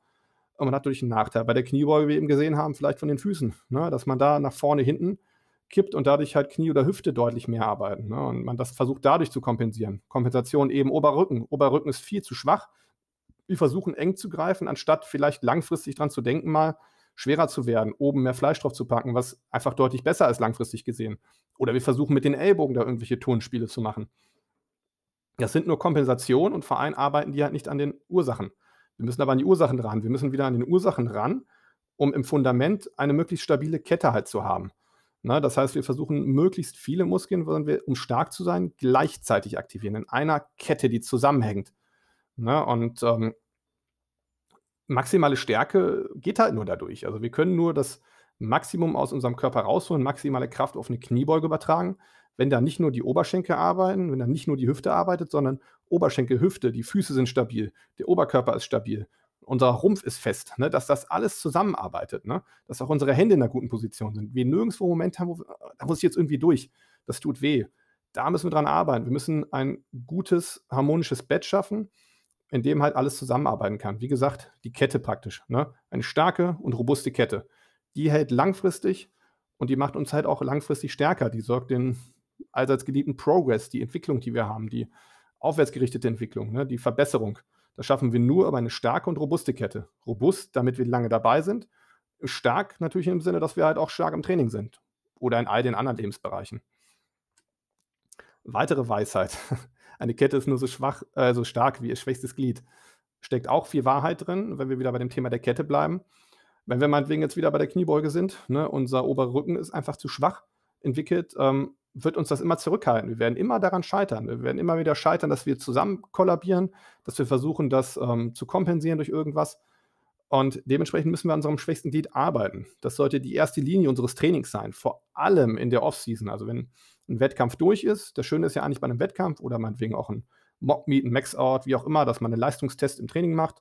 und man hat natürlich einen Nachteil. Bei der Kniebeuge, wie wir eben gesehen haben, vielleicht von den Füßen, ne? dass man da nach vorne, hinten kippt und dadurch halt Knie oder Hüfte deutlich mehr arbeiten. Ne? Und man das versucht dadurch zu kompensieren. Kompensation eben Oberrücken. Oberrücken ist viel zu schwach. Wir versuchen eng zu greifen, anstatt vielleicht langfristig dran zu denken, mal schwerer zu werden, oben mehr Fleisch drauf zu packen, was einfach deutlich besser ist langfristig gesehen. Oder wir versuchen mit den Ellbogen da irgendwelche Tonspiele zu machen. Das sind nur Kompensationen und Vereine arbeiten die halt nicht an den Ursachen. Wir müssen aber an die Ursachen ran. Wir müssen wieder an den Ursachen ran, um im Fundament eine möglichst stabile Kette halt zu haben. Na, ne, das heißt, wir versuchen möglichst viele Muskeln, wollen wir, um stark zu sein, gleichzeitig aktivieren, in einer Kette, die zusammenhängt. Na, ne, und ähm, maximale Stärke geht halt nur dadurch. Also wir können nur das Maximum aus unserem Körper rausholen, maximale Kraft auf eine Kniebeuge übertragen wenn da nicht nur die Oberschenkel arbeiten, wenn da nicht nur die Hüfte arbeitet, sondern Oberschenkel, Hüfte, die Füße sind stabil, der Oberkörper ist stabil, unser Rumpf ist fest, ne, dass das alles zusammenarbeitet, ne, dass auch unsere Hände in einer guten Position sind. Wir nirgendwo einen Moment haben, wo, da muss ich jetzt irgendwie durch, das tut weh. Da müssen wir dran arbeiten. Wir müssen ein gutes, harmonisches Bett schaffen, in dem halt alles zusammenarbeiten kann. Wie gesagt, die Kette praktisch. Ne? Eine starke und robuste Kette. Die hält langfristig und die macht uns halt auch langfristig stärker. Die sorgt den, allseits geliebten Progress, die Entwicklung, die wir haben, die aufwärtsgerichtete Entwicklung, ne, die Verbesserung. Das schaffen wir nur über eine starke und robuste Kette. Robust, damit wir lange dabei sind. Stark natürlich im Sinne, dass wir halt auch stark im Training sind oder in all den anderen Lebensbereichen. Weitere Weisheit. [LAUGHS] Eine Kette ist nur so, schwach, äh, so stark wie ihr schwächstes Glied. Steckt auch viel Wahrheit drin, wenn wir wieder bei dem Thema der Kette bleiben. Wenn wir meinetwegen jetzt wieder bei der Kniebeuge sind, ne, unser oberer Rücken ist einfach zu schwach entwickelt, ähm, wird uns das immer zurückhalten. Wir werden immer daran scheitern. Wir werden immer wieder scheitern, dass wir zusammen kollabieren, dass wir versuchen, das ähm, zu kompensieren durch irgendwas. Und dementsprechend müssen wir an unserem schwächsten Glied arbeiten. Das sollte die erste Linie unseres Trainings sein, vor allem in der Offseason. Also wenn ein Wettkampf durch ist, das Schöne ist ja eigentlich bei einem Wettkampf oder meinetwegen auch ein Mockmeet, ein Maxout, wie auch immer, dass man einen Leistungstest im Training macht.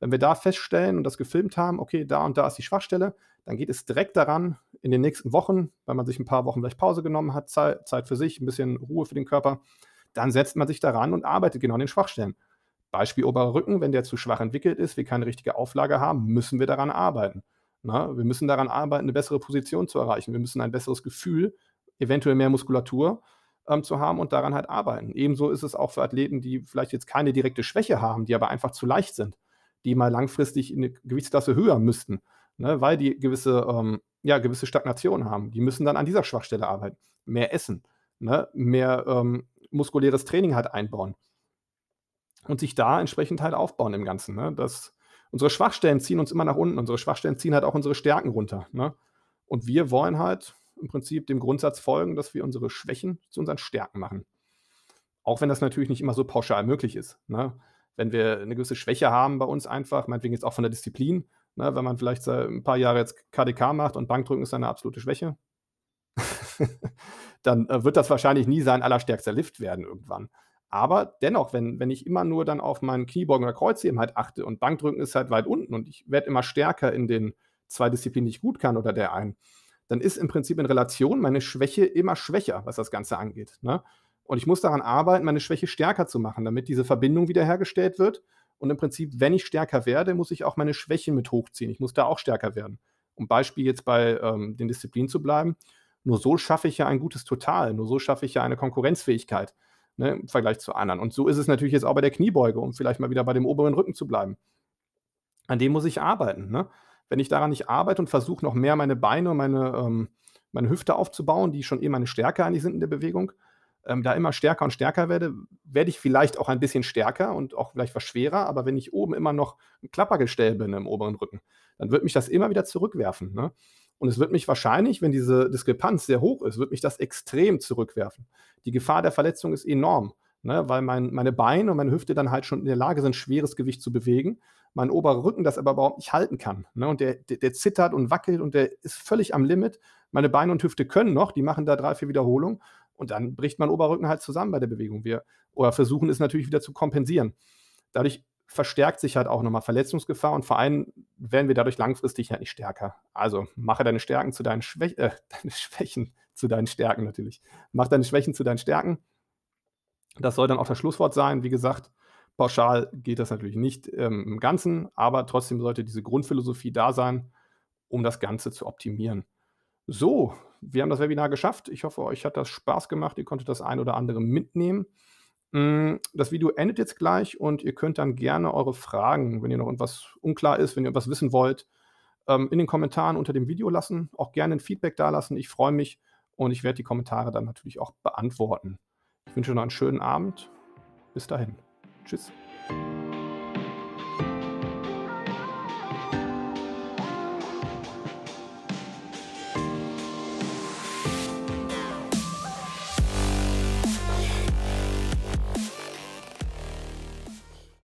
Wenn wir da feststellen und das gefilmt haben, okay, da und da ist die Schwachstelle, dann geht es direkt daran, in den nächsten Wochen, weil man sich ein paar Wochen vielleicht Pause genommen hat, Zeit, für sich, ein bisschen Ruhe für den Körper, dann setzt man sich daran und arbeitet genau an den Schwachstellen. Beispiel oberer Rücken, wenn der zu schwach entwickelt ist, wir keine richtige Auflage haben, müssen wir daran arbeiten. Na, ne? wir müssen daran arbeiten, eine bessere Position zu erreichen. Wir müssen ein besseres Gefühl, eventuell mehr Muskulatur ähm, zu haben und daran halt arbeiten. Ebenso ist es auch für Athleten, die vielleicht jetzt keine direkte Schwäche haben, die aber einfach zu leicht sind, die mal langfristig in eine Gewichtsklasse höher müssten, ne, weil die gewisse ähm, ja, gewisse Stagnation haben. Die müssen dann an dieser Schwachstelle arbeiten. Mehr essen, ne? mehr ähm, muskuläres Training halt einbauen und sich da entsprechend halt aufbauen im Ganzen. Ne? Das, unsere Schwachstellen ziehen uns immer nach unten, unsere Schwachstellen ziehen halt auch unsere Stärken runter. Ne? Und wir wollen halt im Prinzip dem Grundsatz folgen, dass wir unsere Schwächen zu unseren Stärken machen. Auch wenn das natürlich nicht immer so pauschal möglich ist. Ne? Wenn wir eine gewisse Schwäche haben bei uns einfach, meinetwegen jetzt auch von der Disziplin, Ne, wenn man vielleicht ein paar Jahre jetzt KDK macht und Bankdrücken ist seine absolute Schwäche, [LAUGHS] dann äh, wird das wahrscheinlich nie sein allerstärkster Lift werden irgendwann. Aber dennoch, wenn, wenn ich immer nur dann auf meinen Kniebeugen oder Kreuzheben halt achte und Bankdrücken ist halt weit unten und ich werde immer stärker in den zwei Disziplinen, die ich gut kann oder der einen, dann ist im Prinzip in Relation meine Schwäche immer schwächer, was das Ganze angeht. Ne? Und ich muss daran arbeiten, meine Schwäche stärker zu machen, damit diese Verbindung wiederhergestellt wird und im Prinzip, wenn ich stärker werde, muss ich auch meine Schwächen mit hochziehen. Ich muss da auch stärker werden. Um Beispiel jetzt bei ähm, den Disziplinen zu bleiben, nur so schaffe ich ja ein gutes Total, nur so schaffe ich ja eine Konkurrenzfähigkeit ne, im Vergleich zu anderen. Und so ist es natürlich jetzt auch bei der Kniebeuge, um vielleicht mal wieder bei dem oberen Rücken zu bleiben. An dem muss ich arbeiten. Ne? Wenn ich daran nicht arbeite und versuche, noch mehr meine Beine und meine, ähm, meine Hüfte aufzubauen, die schon eh meine Stärke eigentlich sind in der Bewegung, ähm, da immer stärker und stärker werde, werde ich vielleicht auch ein bisschen stärker und auch vielleicht was schwerer, aber wenn ich oben immer noch ein Klappergestell bin im oberen Rücken, dann wird mich das immer wieder zurückwerfen. Ne? Und es wird mich wahrscheinlich, wenn diese Diskrepanz sehr hoch ist, wird mich das extrem zurückwerfen. Die Gefahr der Verletzung ist enorm, ne? weil mein, meine Beine und meine Hüfte dann halt schon in der Lage sind, schweres Gewicht zu bewegen. Mein oberer Rücken das aber überhaupt nicht halten kann. Ne? Und der, der, der zittert und wackelt und der ist völlig am Limit. Meine Beine und Hüfte können noch, die machen da drei, vier Wiederholungen, und dann bricht mein Oberrücken halt zusammen bei der Bewegung. Wir oder versuchen es natürlich wieder zu kompensieren. Dadurch verstärkt sich halt auch nochmal Verletzungsgefahr und vor allem werden wir dadurch langfristig halt nicht stärker. Also mache deine Stärken zu deinen Schwächen, äh, [LAUGHS] deine Schwächen zu deinen Stärken natürlich. Mach deine Schwächen zu deinen Stärken. Das soll dann auch das Schlusswort sein. Wie gesagt, pauschal geht das natürlich nicht ähm, im Ganzen, aber trotzdem sollte diese Grundphilosophie da sein, um das Ganze zu optimieren. So, wir haben das Webinar geschafft. Ich hoffe, euch hat das Spaß gemacht. Ihr konntet das ein oder andere mitnehmen. Mm, das Video endet jetzt gleich und ihr könnt dann gerne eure Fragen, wenn ihr noch irgendwas unklar ist, wenn ihr etwas wissen wollt, ähm, in den Kommentaren unter dem Video lassen. Auch gerne ein Feedback dalassen. Ich freue mich und ich werde die Kommentare dann natürlich auch beantworten. Ich wünsche noch einen schönen Abend. Bis dahin. Tschüss.